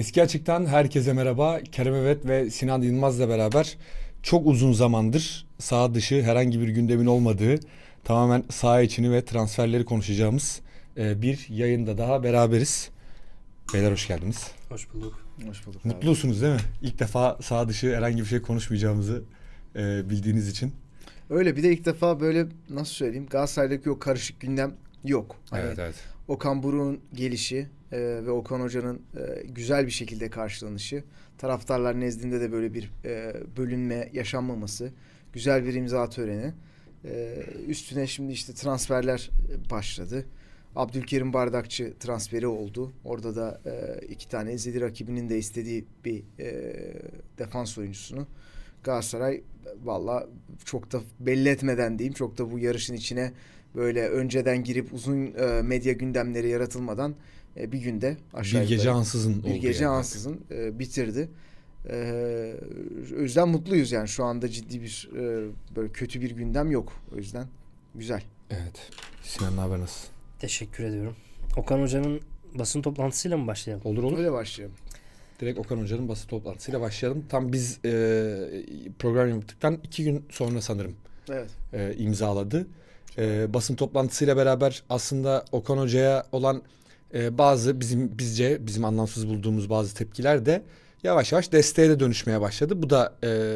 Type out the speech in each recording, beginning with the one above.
Eski Açık'tan herkese merhaba. Kerem Evet ve Sinan Yılmaz'la beraber çok uzun zamandır saha dışı herhangi bir gündemin olmadığı, tamamen saha içini ve transferleri konuşacağımız e, bir yayında daha beraberiz. Beyler hoş geldiniz. Hoş bulduk. Hoş bulduk. Mutlusunuz değil mi? İlk defa saha dışı herhangi bir şey konuşmayacağımızı e, bildiğiniz için. Öyle bir de ilk defa böyle nasıl söyleyeyim Galatasaray'daki o karışık gündem yok. Hani evet evet. Okan Buruk'un gelişi, e, ve Okan Hoca'nın e, güzel bir şekilde karşılanışı, taraftarlar nezdinde de böyle bir e, bölünme yaşanmaması, güzel bir imza töreni. E, üstüne şimdi işte transferler e, başladı. Abdülkerim Bardakçı transferi oldu. Orada da e, iki tane ezeli rakibinin de istediği bir e, defans oyuncusunu Galatasaray valla çok da belli etmeden diyeyim çok da bu yarışın içine böyle önceden girip uzun e, medya gündemleri yaratılmadan e, bir günde aşağı Bir gece ansızın Bir gece yani. ansızın e, bitirdi. Ee, o yüzden mutluyuz yani şu anda ciddi bir e, böyle kötü bir gündem yok. O yüzden güzel. Evet. Sinan haber nasıl? Teşekkür ediyorum. Okan Hoca'nın basın toplantısıyla mı başlayalım? Olur olur. Öyle başlayalım. Direkt Okan Hoca'nın basın toplantısıyla başlayalım. Tam biz e, program yaptıktan iki gün sonra sanırım evet. e, imzaladı. E, basın toplantısıyla beraber aslında Okan Hoca'ya olan e, bazı bizim bizce bizim anlamsız bulduğumuz bazı tepkiler de yavaş yavaş desteğe de dönüşmeye başladı. Bu da e,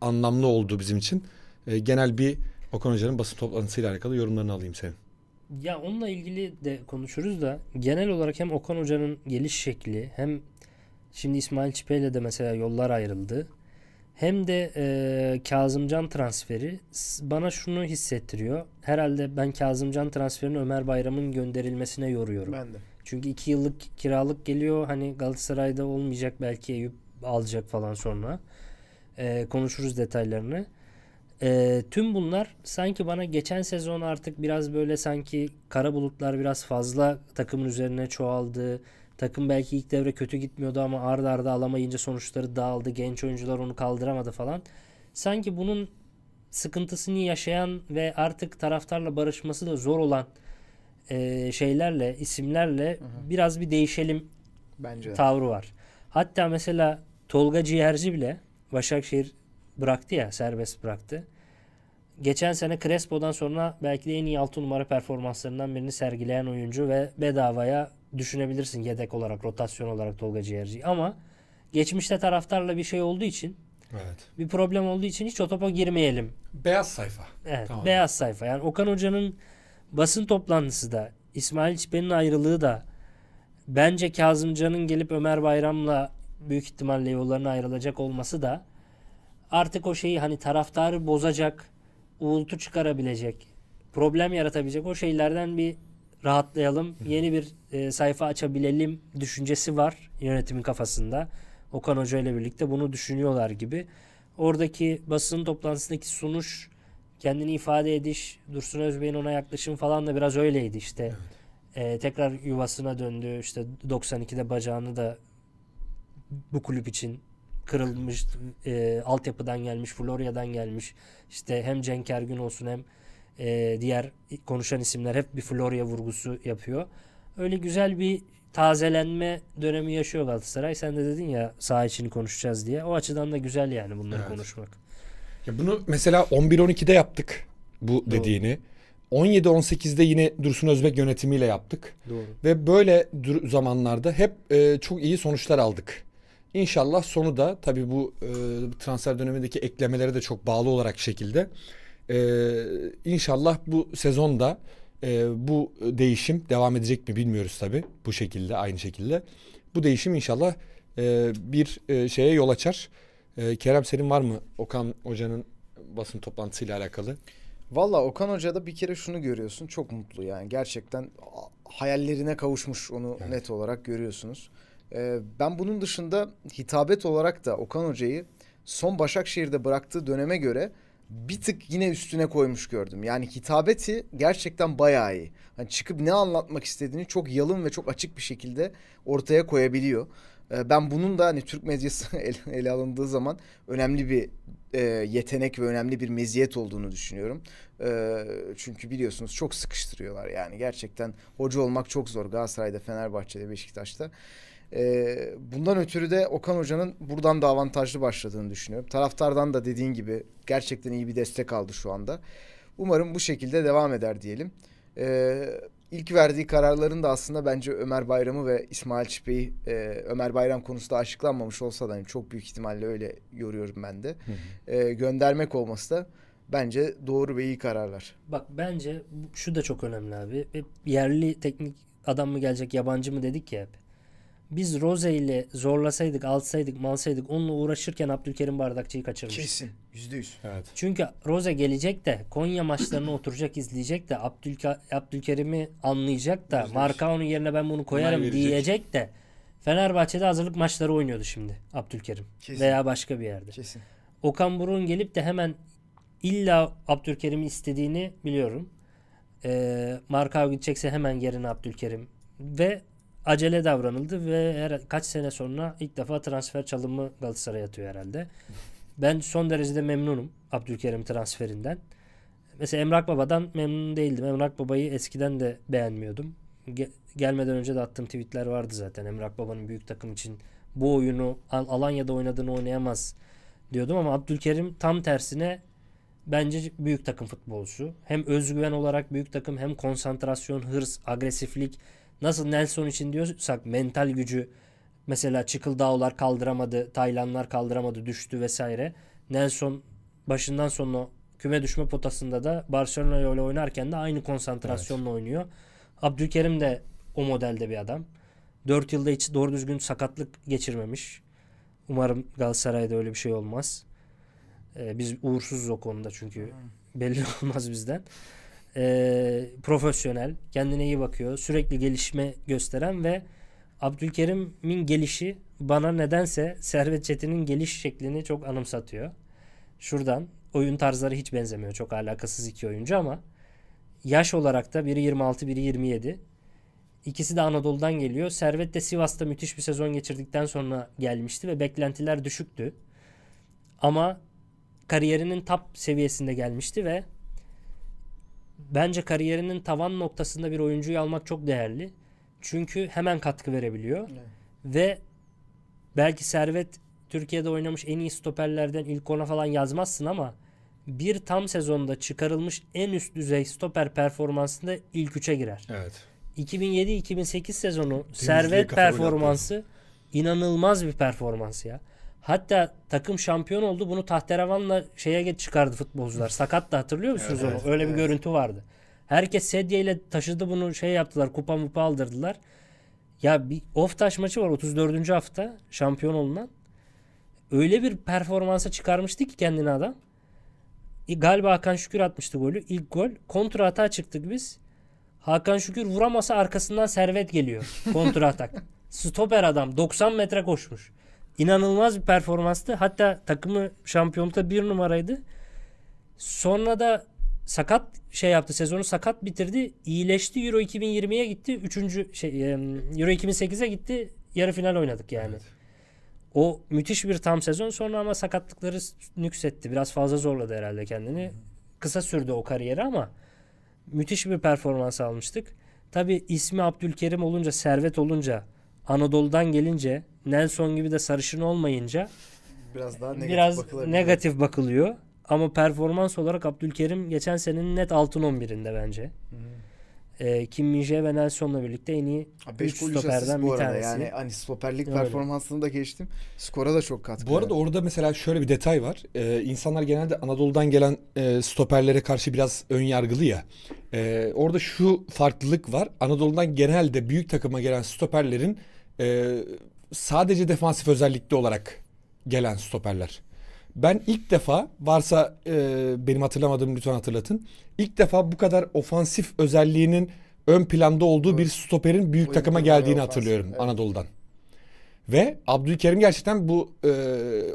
anlamlı oldu bizim için. E, genel bir Okan Hoca'nın basın toplantısıyla alakalı yorumlarını alayım senin. Ya onunla ilgili de konuşuruz da genel olarak hem Okan Hoca'nın geliş şekli hem şimdi İsmail Çipe'yle de mesela yollar ayrıldı. Hem de e, Kazımcan transferi bana şunu hissettiriyor. Herhalde ben Kazımcan transferini Ömer Bayram'ın gönderilmesine yoruyorum. Ben de. Çünkü 2 yıllık kiralık geliyor. Hani Galatasaray'da olmayacak belki Eyüp alacak falan sonra. E, konuşuruz detaylarını. E, tüm bunlar sanki bana geçen sezon artık biraz böyle sanki kara bulutlar biraz fazla takımın üzerine çoğaldı. Takım belki ilk devre kötü gitmiyordu ama arda arda alamayınca sonuçları dağıldı. Genç oyuncular onu kaldıramadı falan. Sanki bunun sıkıntısını yaşayan ve artık taraftarla barışması da zor olan e, şeylerle, isimlerle Hı-hı. biraz bir değişelim bence de. tavrı var. Hatta mesela Tolga Ciğerci bile Başakşehir bıraktı ya, serbest bıraktı. Geçen sene Crespo'dan sonra belki de en iyi 6 numara performanslarından birini sergileyen oyuncu ve bedavaya düşünebilirsin yedek olarak, rotasyon olarak Tolga Ciğerci. Ama geçmişte taraftarla bir şey olduğu için Evet. Bir problem olduğu için hiç o topa girmeyelim. Beyaz sayfa. Evet, tamam. beyaz sayfa. Yani Okan Hoca'nın Basın toplantısı da İsmail Çipe'nin ayrılığı da bence Kazımcan'ın gelip Ömer Bayram'la büyük ihtimalle yollarına ayrılacak olması da artık o şeyi hani taraftarı bozacak, uğultu çıkarabilecek, problem yaratabilecek o şeylerden bir rahatlayalım. Yeni bir e, sayfa açabilelim düşüncesi var yönetimin kafasında. Okan Hoca ile birlikte bunu düşünüyorlar gibi. Oradaki basın toplantısındaki sunuş kendini ifade ediş, Dursun Özbey'in ona yaklaşım falan da biraz öyleydi işte. Evet. Ee, tekrar yuvasına döndü. İşte 92'de bacağını da bu kulüp için kırılmış, e, altyapıdan gelmiş, Florya'dan gelmiş. İşte hem Cenk Ergün olsun hem e, diğer konuşan isimler hep bir Florya vurgusu yapıyor. Öyle güzel bir tazelenme dönemi yaşıyor Galatasaray. Sen de dedin ya sağ için konuşacağız diye. O açıdan da güzel yani bunları evet. konuşmak. Ya bunu mesela 11-12'de yaptık bu Doğru. dediğini. 17-18'de yine Dursun Özbek yönetimiyle yaptık. Doğru. Ve böyle zamanlarda hep e, çok iyi sonuçlar aldık. İnşallah sonu da tabii bu e, transfer dönemindeki eklemelere de çok bağlı olarak şekilde. E, inşallah bu sezonda e, bu değişim devam edecek mi bilmiyoruz tabii bu şekilde aynı şekilde. Bu değişim inşallah e, bir e, şeye yol açar. Ee, Kerem senin var mı Okan Hoca'nın basın toplantısıyla alakalı? Valla Okan Hoca'da bir kere şunu görüyorsun. Çok mutlu yani. Gerçekten hayallerine kavuşmuş onu evet. net olarak görüyorsunuz. Ee, ben bunun dışında hitabet olarak da Okan Hoca'yı son Başakşehir'de bıraktığı döneme göre bir tık yine üstüne koymuş gördüm. Yani hitabeti gerçekten bayağı iyi. Hani çıkıp ne anlatmak istediğini çok yalın ve çok açık bir şekilde ortaya koyabiliyor. Ee, ben bunun da hani Türk medyası ele, ele alındığı zaman önemli bir e, yetenek ve önemli bir meziyet olduğunu düşünüyorum. E, çünkü biliyorsunuz çok sıkıştırıyorlar yani gerçekten hoca olmak çok zor Galatasaray'da, Fenerbahçe'de, Beşiktaş'ta. E, bundan ötürü de Okan Hoca'nın buradan da avantajlı başladığını düşünüyorum. Taraftardan da dediğin gibi gerçekten iyi bir destek aldı şu anda. Umarım bu şekilde devam eder diyelim. Ee, ilk verdiği kararların da aslında bence Ömer Bayram'ı ve İsmail Çipe'yi e, Ömer Bayram konusunda açıklanmamış olsa da hani çok büyük ihtimalle öyle yoruyorum ben de. e, göndermek olması da bence doğru ve iyi kararlar. Bak bence şu da çok önemli abi. Yerli teknik adam mı gelecek yabancı mı dedik ya hep. Biz Rose ile zorlasaydık, alsaydık, malsaydık onunla uğraşırken Abdülkerim Bardakçı'yı kaçırmış. Kesin. Yüzde yüz. Evet. Çünkü Rose gelecek de Konya maçlarına oturacak izleyecek de Abdülka Abdülkerim'i anlayacak da %100. marka onun yerine ben bunu koyarım diyecek de Fenerbahçe'de hazırlık maçları oynuyordu şimdi Abdülkerim. Kesin. Veya başka bir yerde. Kesin. Okan Burun gelip de hemen illa Abdülkerim'i istediğini biliyorum. E, ee, Markao gidecekse hemen yerine Abdülkerim ve acele davranıldı ve her, kaç sene sonra ilk defa transfer çalımı Galatasaray'a atıyor herhalde. Ben son derecede memnunum Abdülkerim transferinden. Mesela Emrak Baba'dan memnun değildim. Emrak Baba'yı eskiden de beğenmiyordum. Ge- gelmeden önce de attığım tweetler vardı zaten. Emrak Baba'nın büyük takım için bu oyunu Al- Alanya'da oynadığını oynayamaz diyordum ama Abdülkerim tam tersine bence büyük takım futbolcusu. Hem özgüven olarak büyük takım hem konsantrasyon, hırs, agresiflik Nasıl Nelson için diyorsak mental gücü mesela Çıkıldağlar kaldıramadı, Taylanlar kaldıramadı, düştü vesaire. Nelson başından sonuna küme düşme potasında da Barcelona ile oynarken de aynı konsantrasyonla evet. oynuyor. Abdülkerim de o modelde bir adam. 4 yılda hiç doğru düzgün sakatlık geçirmemiş. Umarım Galatasaray'da öyle bir şey olmaz. Ee, biz uğursuzuz o konuda çünkü belli olmaz bizden e, profesyonel, kendine iyi bakıyor, sürekli gelişme gösteren ve Abdülkerim'in gelişi bana nedense Servet Çetin'in geliş şeklini çok anımsatıyor. Şuradan oyun tarzları hiç benzemiyor. Çok alakasız iki oyuncu ama yaş olarak da biri 26 biri 27. İkisi de Anadolu'dan geliyor. Servet de Sivas'ta müthiş bir sezon geçirdikten sonra gelmişti ve beklentiler düşüktü. Ama kariyerinin top seviyesinde gelmişti ve bence kariyerinin tavan noktasında bir oyuncuyu almak çok değerli. Çünkü hemen katkı verebiliyor. Evet. Ve belki Servet Türkiye'de oynamış en iyi stoperlerden ilk ona falan yazmazsın ama bir tam sezonda çıkarılmış en üst düzey stoper performansında ilk üçe girer. Evet. 2007-2008 sezonu Temizliği Servet performansı yaptı. inanılmaz bir performans ya. Hatta takım şampiyon oldu. Bunu tahterevanla şeye geç çıkardı futbolcular. Sakat da hatırlıyor musunuz evet, onu? Öyle evet. bir görüntü vardı. Herkes sedyeyle taşıdı bunu şey yaptılar. Kupa mupa aldırdılar. Ya bir off taş maçı var 34. hafta şampiyon olunan. Öyle bir performansa çıkarmıştı ki kendini adam. E, galiba Hakan Şükür atmıştı golü. İlk gol. Kontra atağa çıktık biz. Hakan Şükür vuramasa arkasından servet geliyor. Kontra atak. Stoper adam 90 metre koşmuş. İnanılmaz bir performanstı. Hatta takımı şampiyonlukta bir numaraydı. Sonra da sakat şey yaptı. Sezonu sakat bitirdi. İyileşti. Euro 2020'ye gitti. Üçüncü şey Euro 2008'e gitti. Yarı final oynadık yani. Evet. O müthiş bir tam sezon sonra ama sakatlıkları nüksetti. Biraz fazla zorladı herhalde kendini. Kısa sürdü o kariyeri ama müthiş bir performans almıştık. Tabi ismi Abdülkerim olunca, servet olunca Anadolu'dan gelince Nelson gibi de sarışın olmayınca biraz daha negatif, biraz negatif bakılıyor. Ama performans olarak Abdülkerim geçen senenin net altın 11'inde bence. Hı E, ee, Kim Minje ve Nelson'la birlikte en iyi 3 stoperden bir tanesi. Yani hani stoperlik Öyle. performansını da geçtim. Skora da çok katkı. Bu arada yani. orada mesela şöyle bir detay var. Ee, insanlar genelde Anadolu'dan gelen e, stoperlere karşı biraz ön yargılı ya. E, orada şu farklılık var. Anadolu'dan genelde büyük takıma gelen stoperlerin e, sadece defansif özellikli olarak gelen stoperler. Ben ilk defa varsa e, benim hatırlamadığım lütfen hatırlatın. İlk defa bu kadar ofansif özelliğinin ön planda olduğu evet. bir stoperin büyük Oyun takıma geldiğini ofansif, hatırlıyorum evet. Anadolu'dan. Ve Abdülkerim gerçekten bu e,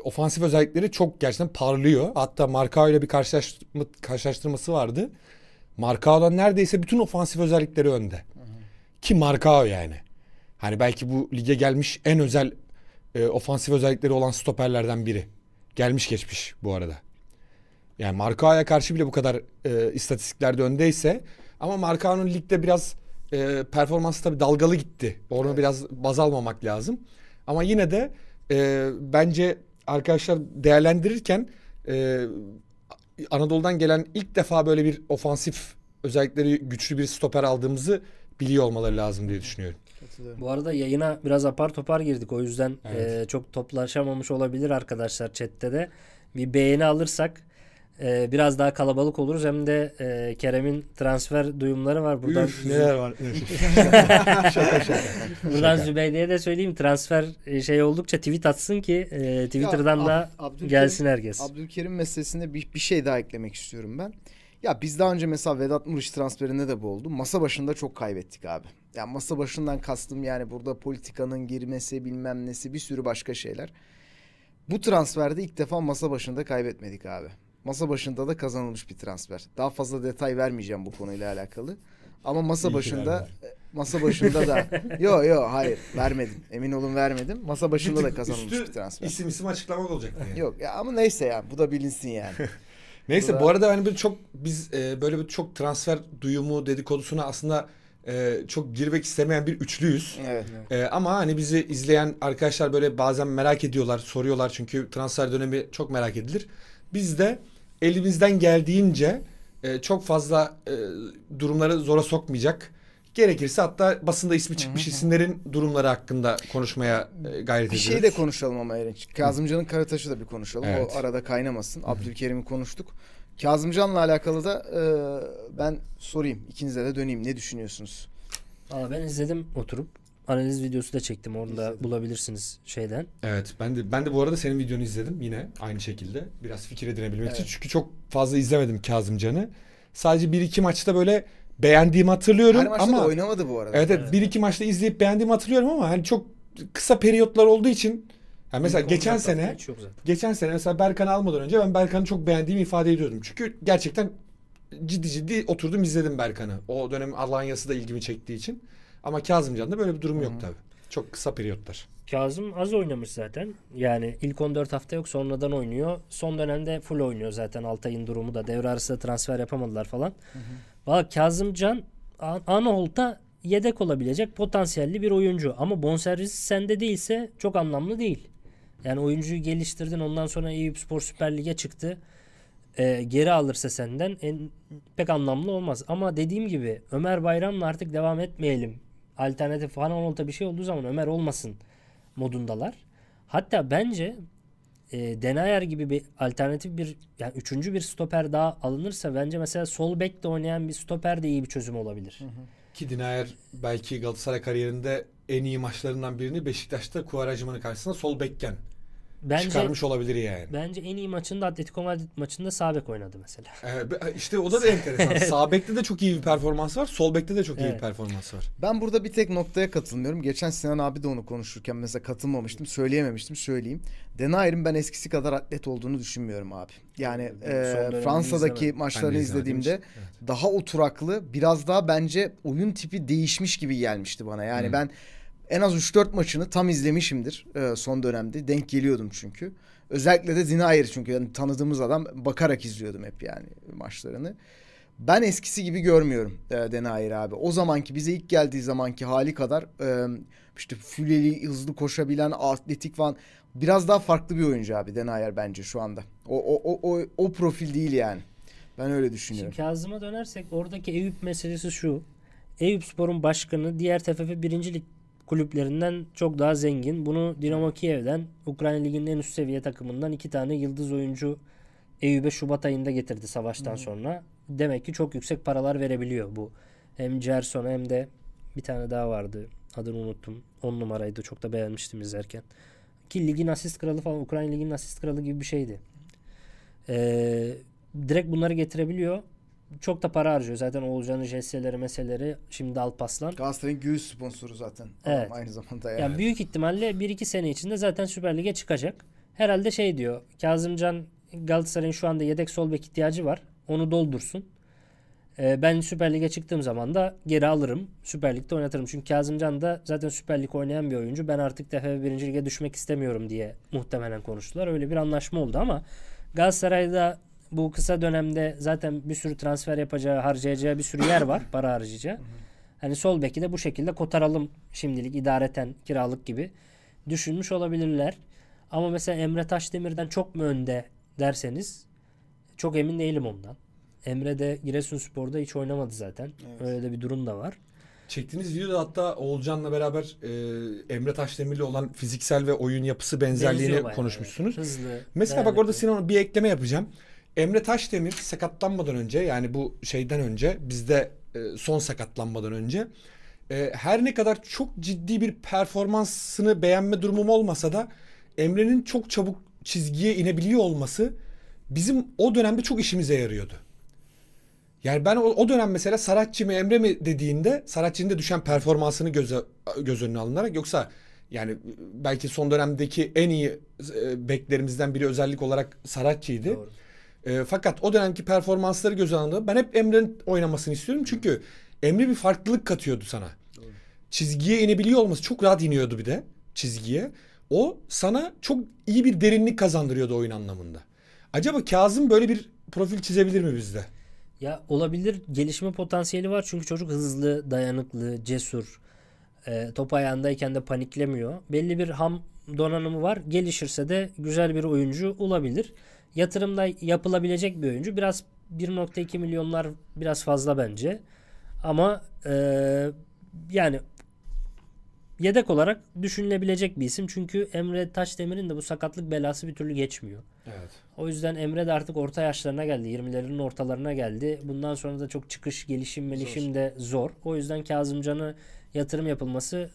ofansif özellikleri çok gerçekten parlıyor. Hatta Markao ile bir karşılaştırma, karşılaştırması vardı. Markao'dan neredeyse bütün ofansif özellikleri önde. Hı hı. Ki Markao yani. Hani belki bu lige gelmiş en özel e, ofansif özellikleri olan stoperlerden biri. Gelmiş geçmiş bu arada. Yani Markao'ya karşı bile bu kadar e, istatistiklerde öndeyse ama Markao'nun ligde biraz e, performansı tabii dalgalı gitti. Onu evet. biraz baz almamak lazım. Ama yine de e, bence arkadaşlar değerlendirirken e, Anadolu'dan gelen ilk defa böyle bir ofansif özellikleri güçlü bir stoper aldığımızı biliyor olmaları lazım diye düşünüyorum. Bu arada yayına biraz apar topar girdik. O yüzden e, evet. e, çok toplaşamamış olabilir arkadaşlar chatte de. Bir beğeni alırsak e, biraz daha kalabalık oluruz. Hem de e, Kerem'in transfer duyumları var. Buradan Üf, neler var. şaka şaka. Buradan Zübeyde'ye de söyleyeyim. Transfer e, şey oldukça tweet atsın ki e, Twitter'dan ya, da Ab- gelsin herkes. Abdülkerim meselesinde bir, bir şey daha eklemek istiyorum ben. Ya biz daha önce mesela Vedat Muriç transferinde de bu oldu. Masa başında çok kaybettik abi. Ya masa başından kastım yani burada politikanın girmesi bilmem nesi bir sürü başka şeyler. Bu transferde ilk defa masa başında kaybetmedik abi. Masa başında da kazanılmış bir transfer. Daha fazla detay vermeyeceğim bu konuyla alakalı. Ama masa İyi başında e, masa başında da yo yo hayır vermedim. Emin olun vermedim. Masa başında da kazanılmış bir transfer. İsim isim açıklama olacak yani. Yok ya ama neyse ya bu da bilinsin yani. neyse bu, da... bu arada hani bir çok biz e, böyle bir çok transfer duyumu dedikodusuna aslında e, çok girmek istemeyen bir üçlüyüz. Evet. E, ama hani bizi izleyen arkadaşlar böyle bazen merak ediyorlar, soruyorlar çünkü transfer dönemi çok merak edilir. Biz de elimizden geldiğince e, çok fazla e, durumları zora sokmayacak. Gerekirse hatta basında ismi çıkmış isimlerin durumları hakkında konuşmaya e, gayret ediyoruz. Bir şey de konuşalım ama Erinç. Kazımcan'ın Karataş'ı da bir konuşalım. Evet. O arada kaynamasın. Abdülkerim'i konuştuk. Kazımcan'la alakalı da e, ben sorayım. İkinize de döneyim. Ne düşünüyorsunuz? Aa, ben izledim oturup. Analiz videosu da çektim. orada da bulabilirsiniz şeyden. Evet. Ben de ben de bu arada senin videonu izledim yine aynı şekilde. Biraz fikir edinebilmek evet. için. Çünkü çok fazla izlemedim Kazımcan'ı. Sadece bir iki maçta böyle beğendiğimi hatırlıyorum Her maçta ama da oynamadı bu arada. Evet, evet. bir iki maçta izleyip beğendiğimi hatırlıyorum ama hani çok kısa periyotlar olduğu için yani mesela Büyük geçen sene geçen sene mesela Berkan'ı almadan önce ben Berkan'ı çok beğendiğimi ifade ediyordum. Çünkü gerçekten ciddi ciddi oturdum izledim Berkan'ı. O dönem Alanya'sı da ilgimi çektiği için. Ama Kazımcan'da böyle bir durum hı yok tabii. Çok kısa periyotlar. Kazım az oynamış zaten. Yani ilk 14 hafta yok sonradan oynuyor. Son dönemde full oynuyor zaten Altay'ın durumu da. Devre arasında transfer yapamadılar falan. Valla Kazımcan An- Anholt'a yedek olabilecek potansiyelli bir oyuncu. Ama bonservisi sende değilse çok anlamlı değil. Yani oyuncuyu geliştirdin ondan sonra Eyüp Spor Süper Lig'e çıktı. Ee, geri alırsa senden en, pek anlamlı olmaz. Ama dediğim gibi Ömer Bayram'la artık devam etmeyelim. Alternatif falan olta bir şey olduğu zaman Ömer olmasın modundalar. Hatta bence e, Denayer gibi bir alternatif bir yani üçüncü bir stoper daha alınırsa bence mesela sol bekte oynayan bir stoper de iyi bir çözüm olabilir. Ki Denayer belki Galatasaray kariyerinde en iyi maçlarından birini Beşiktaş'ta Kuvarajman'ın karşısında sol bekken bence, çıkarmış olabilir yani. Bence en iyi maçında Atletico Madrid maçında Sabek oynadı mesela. Evet, işte o da da enteresan. Sabek'te de çok iyi bir performans var. Solbek'te de çok evet. iyi bir performans var. Ben burada bir tek noktaya katılmıyorum. Geçen Sinan abi de onu konuşurken mesela katılmamıştım. Söyleyememiştim. Söyleyeyim. Denayer'in ben eskisi kadar atlet olduğunu düşünmüyorum abi. Yani e, Fransa'daki izleme. maçlarını izlediğimde evet. daha oturaklı, biraz daha bence oyun tipi değişmiş gibi gelmişti bana. Yani Hı. ben en az 3-4 maçını tam izlemişimdir e, son dönemde. Denk geliyordum çünkü. Özellikle de Denier çünkü yani tanıdığımız adam bakarak izliyordum hep yani maçlarını. Ben eskisi gibi görmüyorum e, Denayer abi. O zamanki bize ilk geldiği zamanki hali kadar e, işte füleli, hızlı koşabilen, atletik falan biraz daha farklı bir oyuncu abi Denayer bence şu anda. O o o o, o profil değil yani. Ben öyle düşünüyorum. Şimdi Kazım'a dönersek oradaki Eyüp meselesi şu. Eyüp Spor'un başkanı diğer TFF birincilik. Lig kulüplerinden çok daha zengin. Bunu Dinamo Kiev'den Ukrayna Ligi'nin en üst seviye takımından iki tane yıldız oyuncu Eyüp'e Şubat ayında getirdi savaştan hmm. sonra. Demek ki çok yüksek paralar verebiliyor bu. Hem Gerson hem de bir tane daha vardı. Adını unuttum. 10 numaraydı. Çok da beğenmiştim izlerken. Ki ligin asist kralı falan Ukrayna liginin asist kralı gibi bir şeydi. Ee, direkt bunları getirebiliyor çok da para harcıyor. Zaten Oğulcan'ın jestleri, meseleleri şimdi Alpaslan. Galatasaray'ın göğüs sponsoru zaten. Evet. Aynı zamanda yani. yani. Büyük ihtimalle 1-2 sene içinde zaten Süper Lig'e çıkacak. Herhalde şey diyor. Kazımcan Galatasaray'ın şu anda yedek sol bek ihtiyacı var. Onu doldursun. Ee, ben Süper Lig'e çıktığım zaman da geri alırım. Süper Lig'de oynatırım. Çünkü Kazımcan da zaten Süper Lig oynayan bir oyuncu. Ben artık defa 1. Lig'e düşmek istemiyorum diye muhtemelen konuştular. Öyle bir anlaşma oldu ama Galatasaray'da bu kısa dönemde zaten bir sürü transfer yapacağı, harcayacağı bir sürü yer var para harcayacağı. Hani sol beki de bu şekilde kotaralım şimdilik idareten kiralık gibi düşünmüş olabilirler. Ama mesela Emre Taşdemir'den çok mu önde derseniz çok emin değilim ondan. Emre de Giresunspor'da hiç oynamadı zaten. Evet. Öyle de bir durum da var. Çektiğiniz videoda hatta Oğulcan'la beraber e, Emre Taşdemir'le olan fiziksel ve oyun yapısı benzerliğini Benziyor konuşmuşsunuz. Evet. Hızlı. Mesela bak orada Sinan bir ekleme yapacağım. Emre Taşdemir sakatlanmadan önce yani bu şeyden önce bizde e, son sakatlanmadan önce e, her ne kadar çok ciddi bir performansını beğenme durumum olmasa da Emre'nin çok çabuk çizgiye inebiliyor olması bizim o dönemde çok işimize yarıyordu. Yani ben o, o dönem mesela Saratçı mı Emre mi dediğinde Saratçı'nın da düşen performansını göze, göz önüne alınarak yoksa yani belki son dönemdeki en iyi e, beklerimizden biri özellik olarak Saratçı'ydı. Doğru. E, fakat o dönemki performansları göz alındığında ben hep Emre'nin oynamasını istiyorum. Çünkü Emre bir farklılık katıyordu sana. Doğru. Çizgiye inebiliyor olması çok rahat iniyordu bir de çizgiye. O sana çok iyi bir derinlik kazandırıyordu oyun anlamında. Acaba Kazım böyle bir profil çizebilir mi bizde? Ya olabilir. Gelişme potansiyeli var. Çünkü çocuk hızlı, dayanıklı, cesur. E, top ayağındayken de paniklemiyor. Belli bir ham donanımı var. Gelişirse de güzel bir oyuncu olabilir. Yatırımda yapılabilecek bir oyuncu. Biraz 1.2 milyonlar biraz fazla bence. Ama e, yani yedek olarak düşünülebilecek bir isim. Çünkü Emre Taşdemir'in de bu sakatlık belası bir türlü geçmiyor. Evet. O yüzden Emre de artık orta yaşlarına geldi. 20'lerin ortalarına geldi. Bundan sonra da çok çıkış, gelişim, melişim zor. de zor. O yüzden Kazımcan'a yatırım yapılması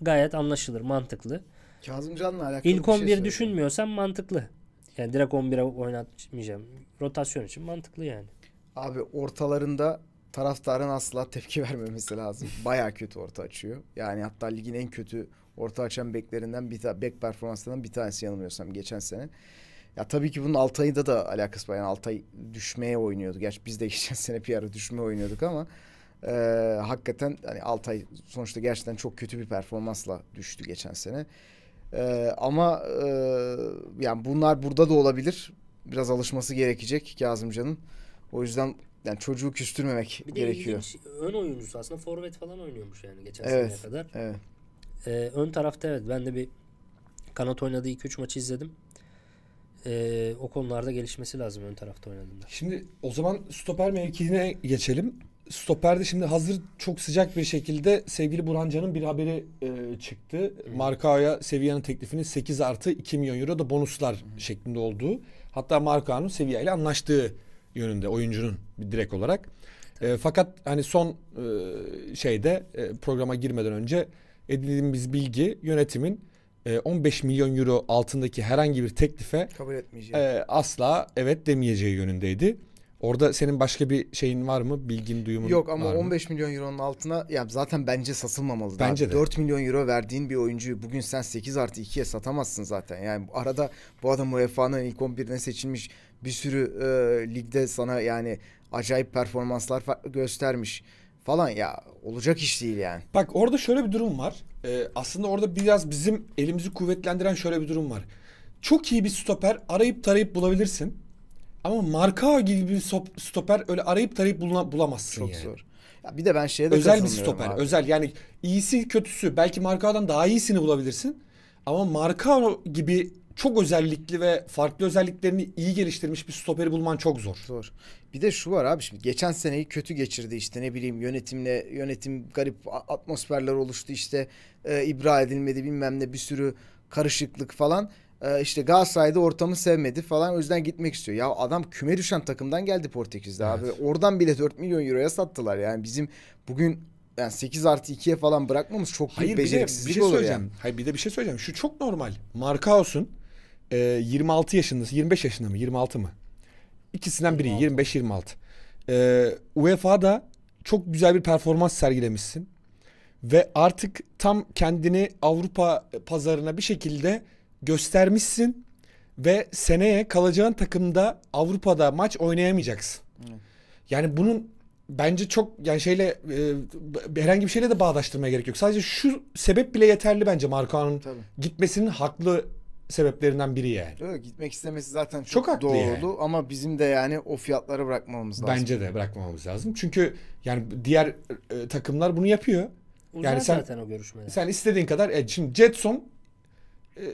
gayet anlaşılır, mantıklı. Kazımcan'la alakalı İlk 11 şey düşünmüyorsan mantıklı. Yani direkt 11'e oynatmayacağım. Rotasyon için mantıklı yani. Abi ortalarında taraftarın asla tepki vermemesi lazım. Baya kötü orta açıyor. Yani hatta ligin en kötü orta açan beklerinden bir ta- bek performanslarından bir tanesi yanılmıyorsam geçen sene. Ya tabii ki bunun Altay'da da alakası var. Yani Altay düşmeye oynuyordu. Gerçi biz de geçen sene bir ara düşmeye oynuyorduk ama e, hakikaten hani Altay sonuçta gerçekten çok kötü bir performansla düştü geçen sene. Ee, ama e, yani bunlar burada da olabilir. Biraz alışması gerekecek Kazımcan'ın. O yüzden yani çocuğu küstürmemek bir de gerekiyor. ön oyuncusu aslında forvet falan oynuyormuş yani geçen evet, seneye kadar. Evet. Ee, ön tarafta evet ben de bir kanat oynadığı 2-3 maçı izledim. Ee, o konularda gelişmesi lazım ön tarafta oynadığında. Şimdi o zaman stoper mevkine geçelim. Stoper'de şimdi hazır çok sıcak bir şekilde sevgili Buranca'nın bir haberi e, çıktı. Markaya Sevilla'nın teklifinin 8 artı 2 milyon euro da bonuslar Hı. şeklinde olduğu. Hatta Marka'nın Sevilla ile anlaştığı yönünde oyuncunun direkt olarak. E, fakat hani son e, şeyde e, programa girmeden önce edindiğimiz bilgi yönetimin e, 15 milyon euro altındaki herhangi bir teklife kabul etmeyeceği. E, asla evet demeyeceği yönündeydi. Orada senin başka bir şeyin var mı? Bilgin, duyumun Yok ama var 15 milyon euronun altına ya zaten bence satılmamalı. Bence de. 4 milyon euro verdiğin bir oyuncuyu bugün sen 8 artı 2'ye satamazsın zaten. Yani arada bu adam UEFA'nın ilk 11'ine seçilmiş bir sürü e, ligde sana yani acayip performanslar göstermiş falan ya olacak iş değil yani. Bak orada şöyle bir durum var. Ee, aslında orada biraz bizim elimizi kuvvetlendiren şöyle bir durum var. Çok iyi bir stoper arayıp tarayıp bulabilirsin. Ama Marka gibi bir stoper öyle arayıp tarayıp buluna, bulamazsın Çok yani. zor. Ya bir de ben şeye de Özel bir stoper. Abi. Özel yani iyisi kötüsü. Belki Marka'dan daha iyisini bulabilirsin. Ama Marka gibi çok özellikli ve farklı özelliklerini iyi geliştirmiş bir stoperi bulman çok zor. Zor. Bir de şu var abi şimdi geçen seneyi kötü geçirdi işte ne bileyim yönetimle yönetim garip atmosferler oluştu işte e, ibra edilmedi bilmem ne bir sürü karışıklık falan. Ee, işte Galatasaray'da ortamı sevmedi falan o yüzden gitmek istiyor. Ya adam küme düşen takımdan geldi Portekiz'de evet. abi. Oradan bile 4 milyon euroya sattılar. Yani bizim bugün yani 8 artı 2'ye falan bırakmamız çok Hayır, büyük beceriksiz bir, de, bir şey olur söyleyeceğim. yani. Hayır bir de bir şey söyleyeceğim. Şu çok normal. Markaos'un e, 26 yaşında, 25 yaşında mı? 26 mı? İkisinden biri 25-26. E, UEFA'da çok güzel bir performans sergilemişsin. Ve artık tam kendini Avrupa pazarına bir şekilde göstermişsin ve seneye kalacağın takımda Avrupa'da maç oynayamayacaksın. Yani bunun bence çok yani şeyle e, herhangi bir şeyle de bağdaştırmaya gerek yok. Sadece şu sebep bile yeterli bence Markan'ın gitmesinin haklı sebeplerinden biri yani. Evet, gitmek istemesi zaten çok, çok doğru yani. ama bizim de yani o fiyatları bırakmamamız lazım. Bence de bırakmamamız lazım. Çünkü yani diğer e, takımlar bunu yapıyor. Uzar yani sen, o görüşmeler. Sen istediğin kadar e, şimdi Jetson e,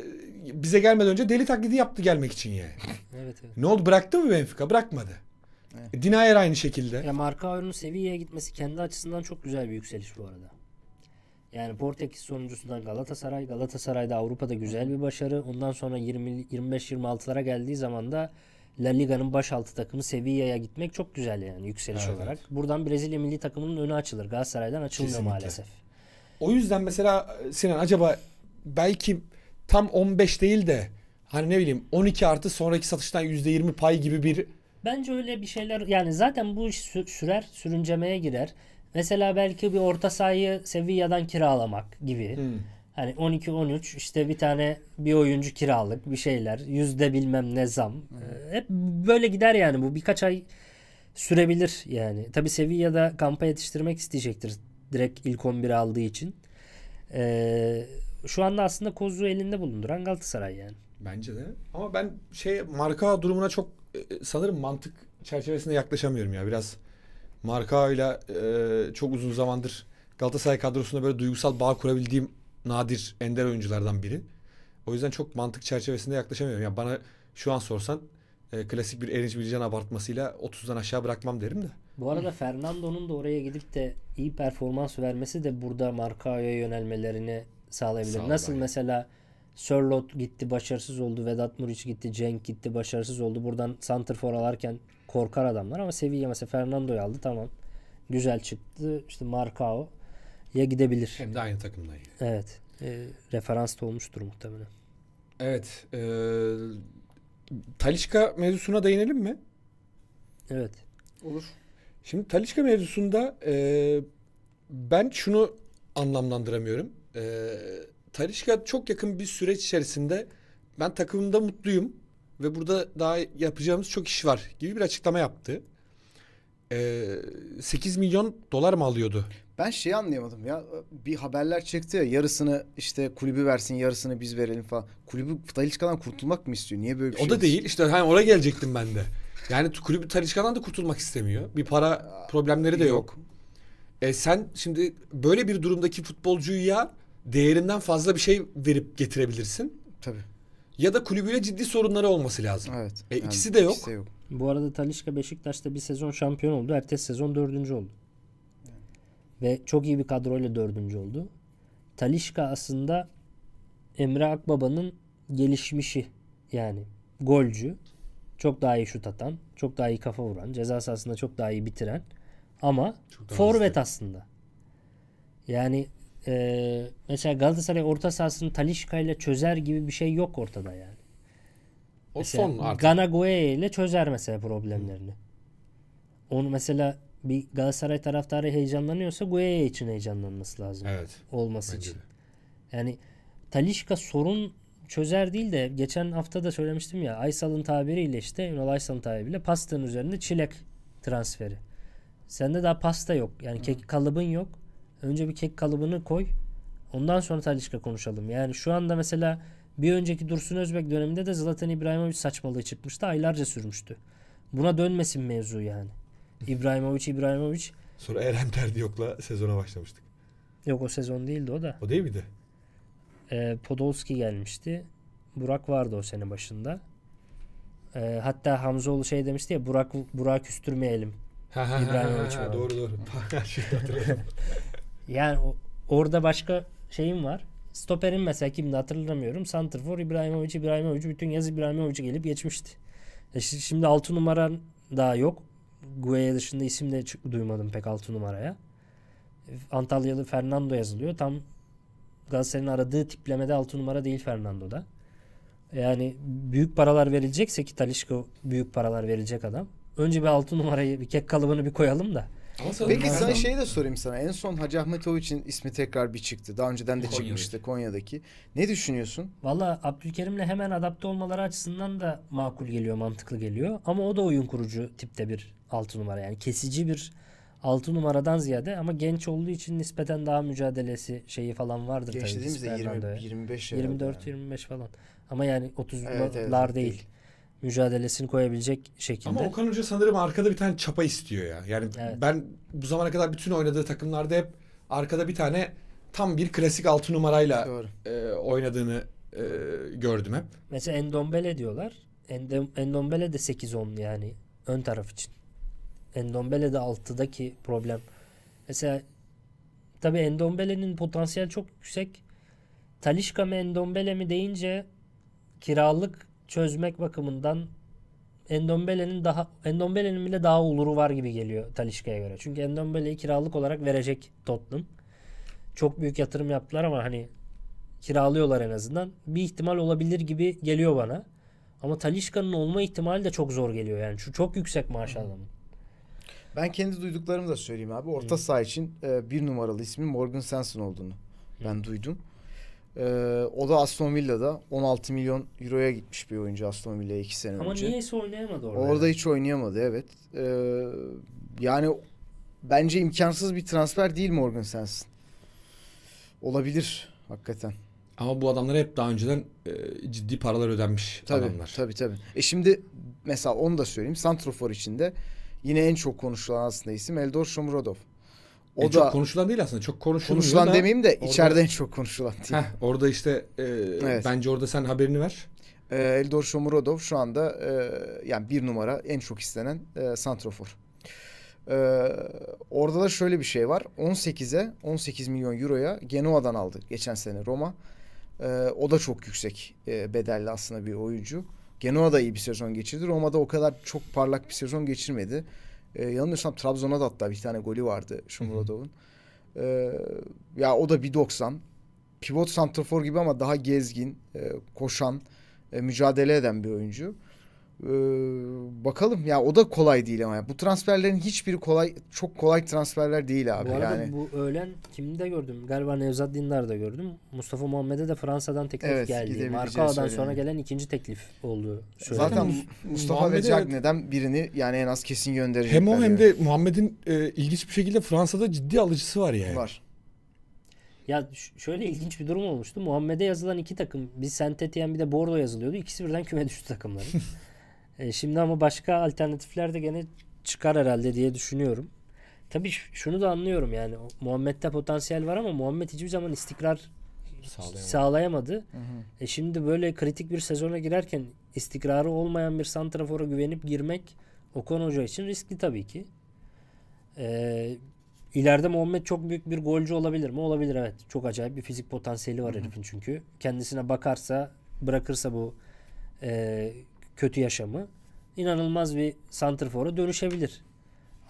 bize gelmeden önce deli taklidi yaptı gelmek için yani. evet, evet. Ne oldu bıraktı mı Benfica? Bırakmadı. Evet. E, Dinayer aynı şekilde. Ya marka Marcao'nun Sevilla'ya gitmesi kendi açısından çok güzel bir yükseliş bu arada. Yani Portekiz sonuncusundan Galatasaray, Galatasaray'da Avrupa'da güzel bir başarı. Ondan sonra 20 25-26'lara geldiği zaman da La Liga'nın baş altı takımı Sevilla'ya gitmek çok güzel yani yükseliş evet. olarak. Buradan Brezilya milli takımının önü açılır. Galatasaray'dan açılmıyor Kesinlikle. maalesef. O yüzden mesela e, Sinan acaba belki tam 15 değil de hani ne bileyim 12 artı sonraki satıştan %20 pay gibi bir Bence öyle bir şeyler yani zaten bu iş sürer, sürüncemeye girer. Mesela belki bir orta sahayı Sevilla'dan kiralamak gibi. Hmm. Hani 12-13 işte bir tane bir oyuncu kiralık bir şeyler. Yüzde bilmem ne zam. Hmm. hep böyle gider yani bu birkaç ay sürebilir yani. Tabi Sevilla'da kampa yetiştirmek isteyecektir. Direkt ilk 11'i aldığı için. Eee şu anda aslında Kozlu elinde bulunduran Galatasaray yani. Bence de. Ama ben şey marka durumuna çok e, sanırım mantık çerçevesinde yaklaşamıyorum ya. Biraz marka ile e, çok uzun zamandır Galatasaray kadrosunda böyle duygusal bağ kurabildiğim nadir ender oyunculardan biri. O yüzden çok mantık çerçevesinde yaklaşamıyorum. Ya yani bana şu an sorsan e, klasik bir Erinç Bilcan abartmasıyla 30'dan aşağı bırakmam derim de. Bu arada Fernando'nun da oraya gidip de iyi performans vermesi de burada markaya yönelmelerini sağlayabilir. Sağlar. Nasıl mesela Sörlot gitti başarısız oldu. Vedat Muriç gitti. Cenk gitti başarısız oldu. Buradan Santrfor alarken korkar adamlar ama Sevilla mesela Fernando'yu aldı tamam. Güzel çıktı. İşte Marcao ya gidebilir. Hem de aynı takımdan. Evet. E, referans da olmuştur muhtemelen. Evet. E, Talişka mevzusuna değinelim mi? Evet. Olur. Şimdi Talişka mevzusunda e, ben şunu anlamlandıramıyorum. E, Talişka çok yakın bir süreç içerisinde ben takımımda mutluyum ve burada daha yapacağımız çok iş var gibi bir açıklama yaptı. E, ee, 8 milyon dolar mı alıyordu? Ben şeyi anlayamadım ya. Bir haberler çıktı ya yarısını işte kulübü versin yarısını biz verelim falan. Kulübü Talişka'dan kurtulmak mı istiyor? Niye böyle bir o şey? O da değil işte hani oraya gelecektim ben de. Yani kulübü Talişka'dan da kurtulmak istemiyor. Bir para problemleri de yok. yok. E sen şimdi böyle bir durumdaki futbolcuyu ya değerinden fazla bir şey verip getirebilirsin. Tabii. Ya da kulübüyle ciddi sorunları olması lazım. Evet. E, yani ikisi de yok. İkisi de yok. Bu arada Talişka Beşiktaş'ta bir sezon şampiyon oldu. Ertesi sezon dördüncü oldu. Ve çok iyi bir kadroyla dördüncü oldu. Talişka aslında Emre Akbaba'nın gelişmişi yani golcü. Çok daha iyi şut atan, çok daha iyi kafa vuran, ceza sahasında çok daha iyi bitiren ama forvet aslında. Yani e, mesela Galatasaray orta sahasını Talişka ile çözer gibi bir şey yok ortada yani. O mesela son artık. Ganagoye ile çözer mesela problemlerini. Hı. Onu mesela bir Galatasaray taraftarı heyecanlanıyorsa Goye için heyecanlanması lazım. Evet. Olması için. Yani Talişka sorun çözer değil de geçen hafta da söylemiştim ya Aysal'ın tabiriyle işte Ünal Aysal'ın tabiriyle pastanın üzerinde çilek transferi. Sende daha pasta yok. Yani kek kalıbın yok. Önce bir kek kalıbını koy. Ondan sonra Talişka konuşalım. Yani şu anda mesela bir önceki Dursun Özbek döneminde de Zlatan İbrahimovic saçmalığı çıkmıştı. Aylarca sürmüştü. Buna dönmesin mevzu yani. İbrahimovic, İbrahimovic. Sonra Eren Terdi yokla sezona başlamıştık. Yok o sezon değildi o da. O değil miydi? Ee, Podolski gelmişti. Burak vardı o sene başında. Ee, hatta Hamzoğlu şey demişti ya Burak Burak küstürmeyelim. Ha, ha, ha, ha, ha, doğru doğru. Yani orada başka şeyim var. Stoper'in mesela kimdi hatırlamıyorum. Santrfor İbrahimovic, İbrahimovic bütün yaz İbrahimovic gelip geçmişti. E şimdi 6 numaran daha yok. Gueye dışında isim de duymadım pek 6 numaraya. Antalyalı Fernando yazılıyor. Tam Galatasaray'ın aradığı tiplemede 6 numara değil Fernando'da. Yani büyük paralar verilecekse ki Talişko büyük paralar verilecek adam. Önce bir 6 numarayı bir kek kalıbını bir koyalım da. Peki sen zaman... şeyi de sorayım sana. En son Hacı Ahmetoviç'in ismi tekrar bir çıktı. Daha önceden de Konya'da. çıkmıştı Konya'daki. Ne düşünüyorsun? Valla Abdülkerim'le hemen adapte olmaları açısından da makul geliyor, mantıklı geliyor. Ama o da oyun kurucu tipte bir altı numara. Yani kesici bir altı numaradan ziyade ama genç olduğu için nispeten daha mücadelesi şeyi falan vardır genç tabii. Genç dediğimizde 20, 25 24 yani. 25 falan. Ama yani 30'lar evet, evet, değil. değil mücadelesini koyabilecek şekilde. Ama Okan Hoca sanırım arkada bir tane çapa istiyor ya. Yani evet. ben bu zamana kadar bütün oynadığı takımlarda hep arkada bir tane tam bir klasik altı numarayla Doğru. e, oynadığını e, gördüm hep. Mesela Endombele diyorlar. Endom, Endombele de 8-10 yani ön taraf için. Endombele de 6'daki problem. Mesela tabii Endombele'nin potansiyel çok yüksek. Talişka mı Endombele mi deyince kiralık çözmek bakımından Endombele'nin daha Endombele'nin bile daha oluru var gibi geliyor Talişka'ya göre. Çünkü Endombele'yi kiralık olarak verecek Tottenham. Çok büyük yatırım yaptılar ama hani kiralıyorlar en azından. Bir ihtimal olabilir gibi geliyor bana. Ama Talişka'nın olma ihtimali de çok zor geliyor yani. Şu çok yüksek maaş adamın. Ben kendi duyduklarımı da söyleyeyim abi. Orta hmm. saha için e, bir numaralı ismin Morgan Sanson olduğunu hmm. ben duydum. Ee, o da Aston Villa'da 16 milyon euroya gitmiş bir oyuncu Aston Villa'ya 2 sene Ama önce. Ama niyeyse oynayamadı orada. Orada yani. hiç oynayamadı evet. Ee, yani bence imkansız bir transfer değil Morgan Sensin. Olabilir hakikaten. Ama bu adamlara hep daha önceden e, ciddi paralar ödenmiş tabii, adamlar. Tabii tabii. E şimdi mesela onu da söyleyeyim. Santrofor içinde yine en çok konuşulan aslında isim Eldor Shomurodov. E, o e da çok konuşulan değil aslında. Çok konuşulan. Konuşulan da, demeyeyim de orada, içeriden çok konuşulan değil. Heh, orada işte e, evet. bence orada sen haberini ver. E, Eldor Shomurodov şu anda e, yani bir numara en çok istenen e, santrofor. E, orada da şöyle bir şey var. 18'e 18 milyon euroya Genoa'dan aldı geçen sene Roma. E, o da çok yüksek e, bedelli aslında bir oyuncu. Genoa da iyi bir sezon geçirdi. Roma'da o kadar çok parlak bir sezon geçirmedi. E, yanılmıyorsam Trabzon'a da hatta bir tane golü vardı Şumurodov'un. E, ee, ya o da 1.90. Pivot santrafor gibi ama daha gezgin, e, koşan, e, mücadele eden bir oyuncu. Ee, bakalım ya o da kolay değil ama bu transferlerin hiçbiri kolay çok kolay transferler değil abi bu arada yani. Bu öğlen kimde gördüm? Galiba Nevzat Dindar'da gördüm. Mustafa Muhammed'e de Fransa'dan teklif evet, geldi. Markao'dan sonra gelen ikinci teklif oldu. Söyleyeyim. Zaten Mustafa ve ve neden birini yani en az kesin gönderecekler. Hem o hem de Muhammed'in e, ilginç bir şekilde Fransa'da ciddi alıcısı var yani. Var. Ya şöyle ilginç bir durum olmuştu. Muhammed'e yazılan iki takım. Bir Saint-Étienne bir de Bordeaux yazılıyordu. İkisi birden küme düştü takımların. E, şimdi ama başka alternatifler de gene çıkar herhalde diye düşünüyorum. Tabii şunu da anlıyorum yani Muhammed'de potansiyel var ama Muhammed hiçbir zaman istikrar sağlayamadı. sağlayamadı. Hı hı. E şimdi böyle kritik bir sezona girerken istikrarı olmayan bir santrafora güvenip girmek Okan Hoca için riskli tabii ki. E, ileride Muhammed çok büyük bir golcü olabilir mi? Olabilir evet. Çok acayip bir fizik potansiyeli var hı hı. herifin çünkü. Kendisine bakarsa bırakırsa bu e, kötü yaşamı inanılmaz bir santrfora dönüşebilir.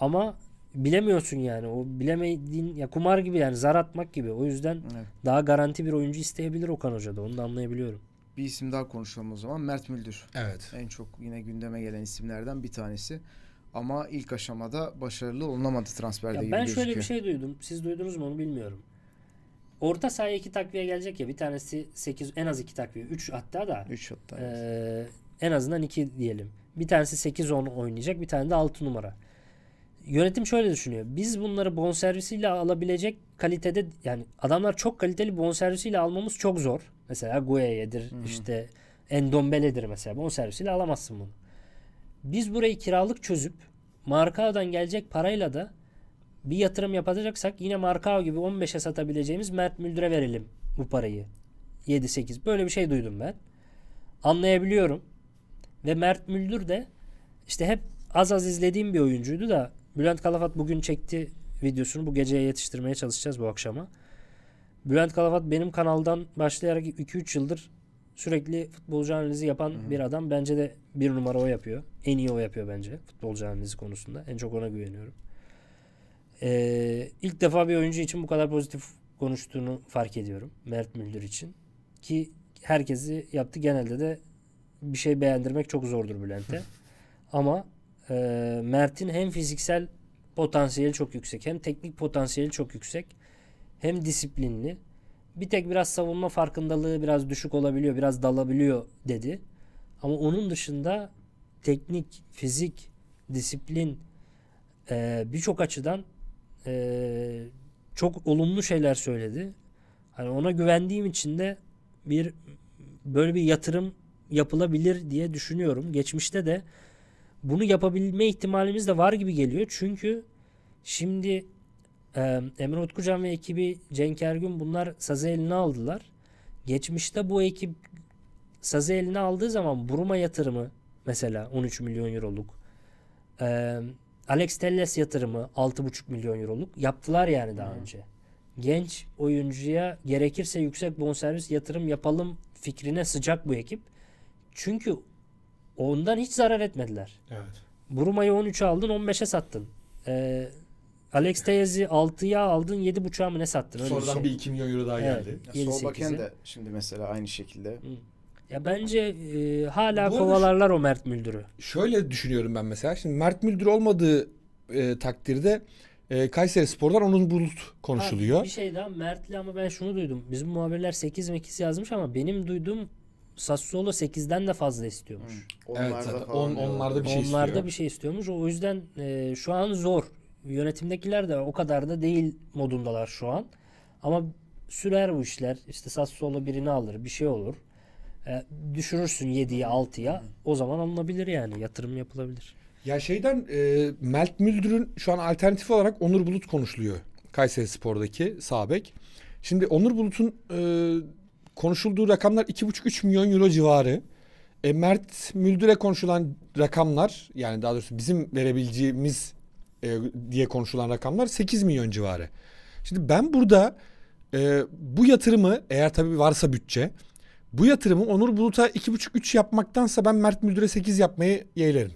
Ama bilemiyorsun yani. O bilemediğin ya kumar gibi yani zar atmak gibi. O yüzden evet. daha garanti bir oyuncu isteyebilir Okan Hoca da. Onu da anlayabiliyorum. Bir isim daha konuşalım o zaman. Mert Müldür. Evet. En çok yine gündeme gelen isimlerden bir tanesi. Ama ilk aşamada başarılı olunamadı transferde ya gibi Ben gözüküyor. şöyle bir şey duydum. Siz duydunuz mu onu bilmiyorum. Orta sahaya iki takviye gelecek ya. Bir tanesi 8 en az iki takviye. 3 hatta da. 3 hatta. Ee, en azından iki diyelim. Bir tanesi 8-10 oynayacak bir tane de 6 numara. Yönetim şöyle düşünüyor. Biz bunları bonservisiyle alabilecek kalitede yani adamlar çok kaliteli bonservisiyle almamız çok zor. Mesela Gueye'dir hmm. işte Endombele'dir mesela bonservisiyle alamazsın bunu. Biz burayı kiralık çözüp Markao'dan gelecek parayla da bir yatırım yapacaksak yine Markao gibi 15'e satabileceğimiz Mert Müldür'e verelim bu parayı. 7-8 böyle bir şey duydum ben. Anlayabiliyorum. Ve Mert Müldür de işte hep az az izlediğim bir oyuncuydu da Bülent Kalafat bugün çekti videosunu. Bu geceye yetiştirmeye çalışacağız bu akşama. Bülent Kalafat benim kanaldan başlayarak 2-3 yıldır sürekli futbolcu analizi yapan Hı. bir adam. Bence de bir numara o yapıyor. En iyi o yapıyor bence futbolcu analizi konusunda. En çok ona güveniyorum. Ee, ilk defa bir oyuncu için bu kadar pozitif konuştuğunu fark ediyorum. Mert Müldür için. Ki herkesi yaptı. Genelde de bir şey beğendirmek çok zordur Bülent'e. Ama e, Mert'in hem fiziksel potansiyeli çok yüksek hem teknik potansiyeli çok yüksek hem disiplinli. Bir tek biraz savunma farkındalığı biraz düşük olabiliyor, biraz dalabiliyor dedi. Ama onun dışında teknik, fizik, disiplin e, birçok açıdan e, çok olumlu şeyler söyledi. Hani ona güvendiğim için de bir böyle bir yatırım yapılabilir diye düşünüyorum. Geçmişte de bunu yapabilme ihtimalimiz de var gibi geliyor. Çünkü şimdi e, Emre Utkucan ve ekibi Cenk Ergün bunlar sazı eline aldılar. Geçmişte bu ekip sazı eline aldığı zaman Buruma yatırımı mesela 13 milyon euroluk. E, Alex Telles yatırımı 6,5 milyon euroluk yaptılar yani daha hmm. önce. Genç oyuncuya gerekirse yüksek bonservis yatırım yapalım fikrine sıcak bu ekip. Çünkü ondan hiç zarar etmediler. Evet. Buruma'yı 13'e aldın 15'e sattın. Ee, Alex Teyez'i 6'ya aldın 7.5'a mı ne sattın? Öyle Sonradan şey. bir, şey. 2 milyon euro daha evet, geldi. Ya, sol de şimdi mesela aynı şekilde. Hı. Ya bence e, hala Bu kovalarlar o Mert Müldür'ü. Şöyle düşünüyorum ben mesela. Şimdi Mert Müldür olmadığı e, takdirde e, Kayseri Spor'dan onun bulut konuşuluyor. Ha, bir şey daha Mert'le ama ben şunu duydum. Bizim muhabirler 8 mekiz yazmış ama benim duyduğum Sassuolo 8'den de fazla istiyormuş. Hı. Onlarda evet, zaten on, onlarda bir şey onlarda bir şey istiyormuş. O yüzden e, şu an zor. Yönetimdekiler de o kadar da değil modundalar şu an. Ama sürer bu işler. İşte Sassuolo birini alır, bir şey olur. E, düşürürsün 7'ye 6'ya. O zaman alınabilir yani. Yatırım yapılabilir. Ya şeyden e, Mert Müldür'ün şu an alternatif olarak Onur Bulut konuşuluyor. Kayseri Spor'daki Sabek. Şimdi Onur Bulut'un e, Konuşulduğu rakamlar 2,5-3 milyon euro civarı. E, Mert Müldür'e konuşulan rakamlar yani daha doğrusu bizim verebileceğimiz e, diye konuşulan rakamlar 8 milyon civarı. Şimdi ben burada e, bu yatırımı eğer tabii varsa bütçe bu yatırımı Onur Bulut'a 2,5-3 yapmaktansa ben Mert Müldür'e 8 yapmayı yeğlerim.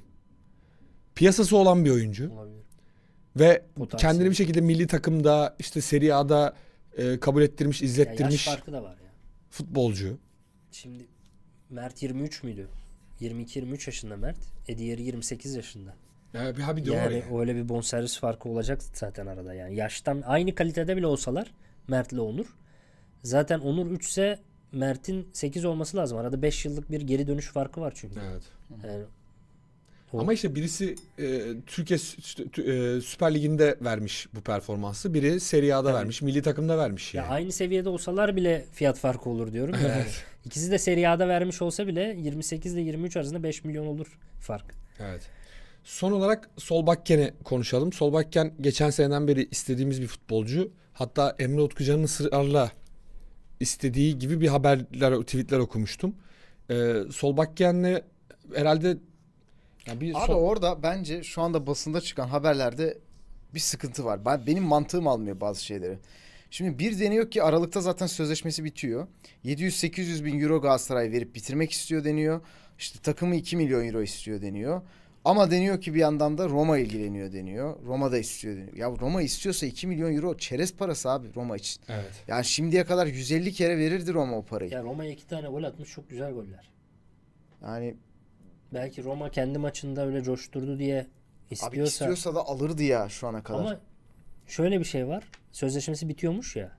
Piyasası olan bir oyuncu. Olabilir. Ve Potansiyel. kendini bir şekilde milli takımda işte Serie A'da e, kabul ettirmiş, izlettirmiş. Ya yaş farkı da var yani futbolcu. Şimdi Mert 23 müydü? 22-23 yaşında Mert. E diğeri 28 yaşında. Ya bir ha bir de yani, yani öyle bir bonservis farkı olacak zaten arada yani. Yaştan aynı kalitede bile olsalar Mert'le Onur. Zaten Onur 3 ise Mert'in 8 olması lazım. Arada 5 yıllık bir geri dönüş farkı var çünkü. Evet. Yani o. Ama işte birisi e, Türkiye e, Süper Ligi'nde vermiş bu performansı. Biri Serie A'da Tabii. vermiş. Milli takımda vermiş. Yani. Ya aynı seviyede olsalar bile fiyat farkı olur diyorum. Yani. İkisi de Serie A'da vermiş olsa bile 28 ile 23 arasında 5 milyon olur fark. Evet. Son olarak Solbakken'e konuşalım. Solbakken geçen seneden beri istediğimiz bir futbolcu. Hatta Emre Utkucan'ın ısrarla istediği gibi bir haberler, tweetler okumuştum. Ee, Solbakken'le herhalde yani bir Abi son... orada bence şu anda basında çıkan haberlerde bir sıkıntı var. Ben, benim mantığım almıyor bazı şeyleri. Şimdi bir deniyor ki Aralık'ta zaten sözleşmesi bitiyor. 700-800 bin euro Galatasaray verip bitirmek istiyor deniyor. İşte takımı 2 milyon euro istiyor deniyor. Ama deniyor ki bir yandan da Roma ilgileniyor deniyor. Roma da istiyor deniyor. Ya Roma istiyorsa 2 milyon euro çerez parası abi Roma için. Evet. Yani şimdiye kadar 150 kere verirdi Roma o parayı. Ya Roma'ya iki tane gol atmış çok güzel goller. Yani belki Roma kendi maçında öyle coşturdu diye istiyorsa. Abi istiyorsa da alırdı ya şu ana kadar. Ama şöyle bir şey var. Sözleşmesi bitiyormuş ya.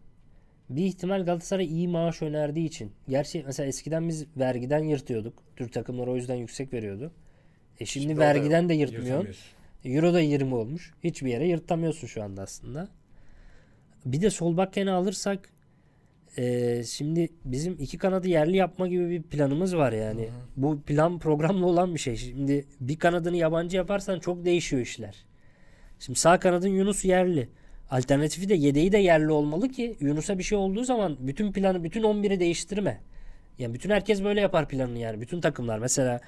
Bir ihtimal Galatasaray iyi maaş önerdiği için. Gerçi mesela eskiden biz vergiden yırtıyorduk. Türk takımları o yüzden yüksek veriyordu. E şimdi işte vergiden de yırtmıyorsun. Euro da 20 olmuş. Hiçbir yere yırtamıyorsun şu anda aslında. Bir de sol bakkeni alırsak e, şimdi bizim iki kanadı yerli yapma gibi bir planımız var yani. Hı-hı. Bu plan programlı olan bir şey. Şimdi bir kanadını yabancı yaparsan çok değişiyor işler. Şimdi sağ kanadın Yunus yerli. Alternatifi de yedeği de yerli olmalı ki Yunus'a bir şey olduğu zaman bütün planı bütün 11'i değiştirme. Yani bütün herkes böyle yapar planını yani. Bütün takımlar mesela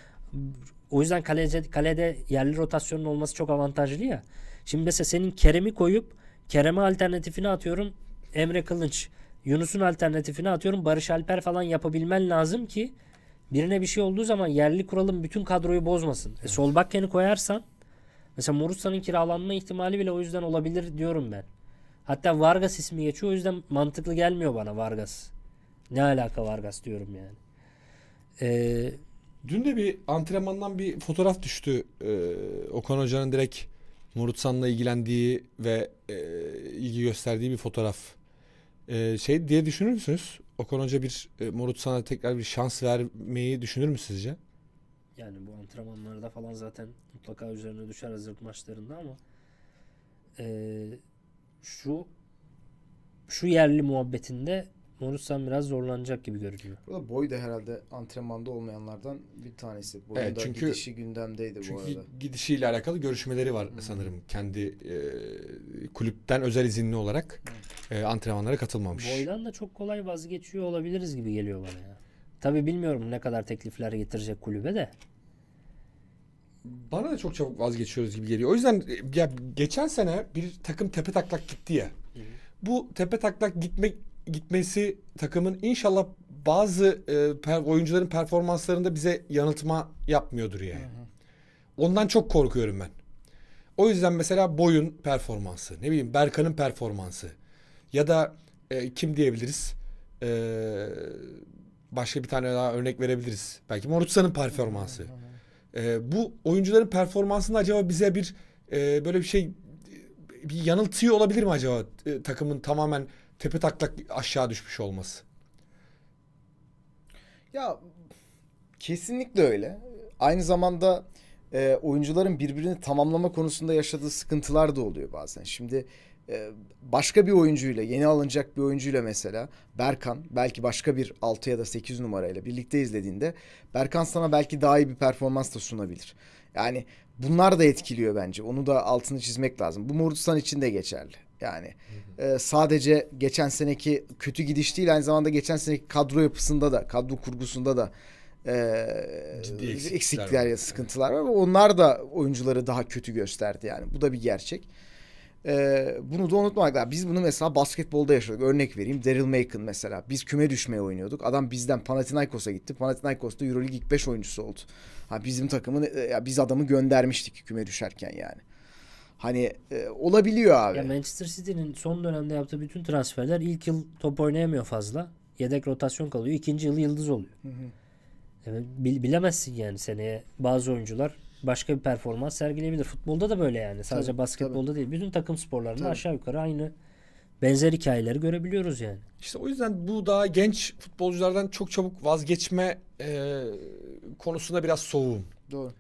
o yüzden kalece, kalede yerli rotasyonun olması çok avantajlı ya. Şimdi mesela senin Kerem'i koyup Kerem'e alternatifini atıyorum Emre Kılınç. Yunus'un alternatifini atıyorum Barış Alper falan yapabilmen lazım ki birine bir şey olduğu zaman yerli kuralım bütün kadroyu bozmasın. E, sol bakkeni koyarsan mesela Morutsa'nın kiralanma ihtimali bile o yüzden olabilir diyorum ben. Hatta Vargas ismi geçiyor o yüzden mantıklı gelmiyor bana Vargas. Ne alaka Vargas diyorum yani. Ee, Dün de bir antrenmandan bir fotoğraf düştü. Ee, Okan Hoca'nın direkt Murutsan'la ilgilendiği ve e, ilgi gösterdiği bir fotoğraf. Ee, şey diye düşünür müsünüz? Okan Hoca bir e, Morut sana tekrar bir şans vermeyi düşünür mü sizce? Yani bu antrenmanlarda falan zaten mutlaka üzerine düşer hazırlık maçlarında ama e, şu şu yerli muhabbetinde Morutsan biraz zorlanacak gibi görünüyor. Burada Boy da herhalde antrenmanda olmayanlardan bir tanesi. Boyun evet, çünkü, gidişi gündemdeydi bu çünkü arada. Çünkü gidişiyle alakalı görüşmeleri var hmm. sanırım. Kendi e, kulüpten özel izinli olarak. Hmm e, antrenmanlara katılmamış. Boydan da çok kolay vazgeçiyor olabiliriz gibi geliyor bana ya. Tabii bilmiyorum ne kadar teklifler getirecek kulübe de. Bana da çok çabuk vazgeçiyoruz gibi geliyor. O yüzden e, ya geçen sene bir takım tepe taklak gitti ya. Hı. Bu tepe taklak gitmek gitmesi takımın inşallah bazı e, per, oyuncuların performanslarında bize yanıltma yapmıyordur yani. Hı hı. Ondan çok korkuyorum ben. O yüzden mesela Boy'un performansı, ne bileyim Berkan'ın performansı, ya da e, kim diyebiliriz? E, başka bir tane daha örnek verebiliriz. Belki Morutsa'nın performansı. E, bu oyuncuların performansında acaba bize bir e, böyle bir şey bir yanıltıyor olabilir mi acaba e, takımın tamamen tepe taklak aşağı düşmüş olması? Ya kesinlikle öyle. Aynı zamanda e, oyuncuların birbirini tamamlama konusunda yaşadığı sıkıntılar da oluyor bazen. Şimdi ee, başka bir oyuncuyla yeni alınacak bir oyuncuyla mesela Berkan belki başka bir 6 ya da 8 numarayla birlikte izlediğinde Berkan sana belki daha iyi bir performans da sunabilir. Yani bunlar da etkiliyor bence. Onu da altını çizmek lazım. Bu Murdistan için de geçerli. Yani e, sadece geçen seneki kötü gidiş değil aynı zamanda geçen seneki kadro yapısında da kadro kurgusunda da e, Ciddi eksiklikler, eksiklikler ya sıkıntılar var. Onlar da oyuncuları daha kötü gösterdi yani. Bu da bir gerçek. Ee, bunu da unutmamak lazım. Biz bunu mesela basketbolda yaşadık. Örnek vereyim. Daryl Macon mesela. Biz küme düşmeye oynuyorduk. Adam bizden Panathinaikos'a gitti. Panathinaikos'ta Euroleague ilk 5 oyuncusu oldu. Ha bizim takımın e, ya biz adamı göndermiştik küme düşerken yani. Hani e, olabiliyor abi. Ya Manchester City'nin son dönemde yaptığı bütün transferler ilk yıl top oynayamıyor fazla. Yedek rotasyon kalıyor. İkinci yıl yıldız oluyor. Hı hı. Yani bilemezsin yani seneye bazı oyuncular başka bir performans sergileyebilir. Futbolda da böyle yani. Sadece tabii, basketbolda tabii. değil. Bütün takım sporlarında tabii. aşağı yukarı aynı benzer hikayeleri görebiliyoruz yani. İşte o yüzden bu daha genç futbolculardan çok çabuk vazgeçme e, konusunda biraz soğuğum. Doğru.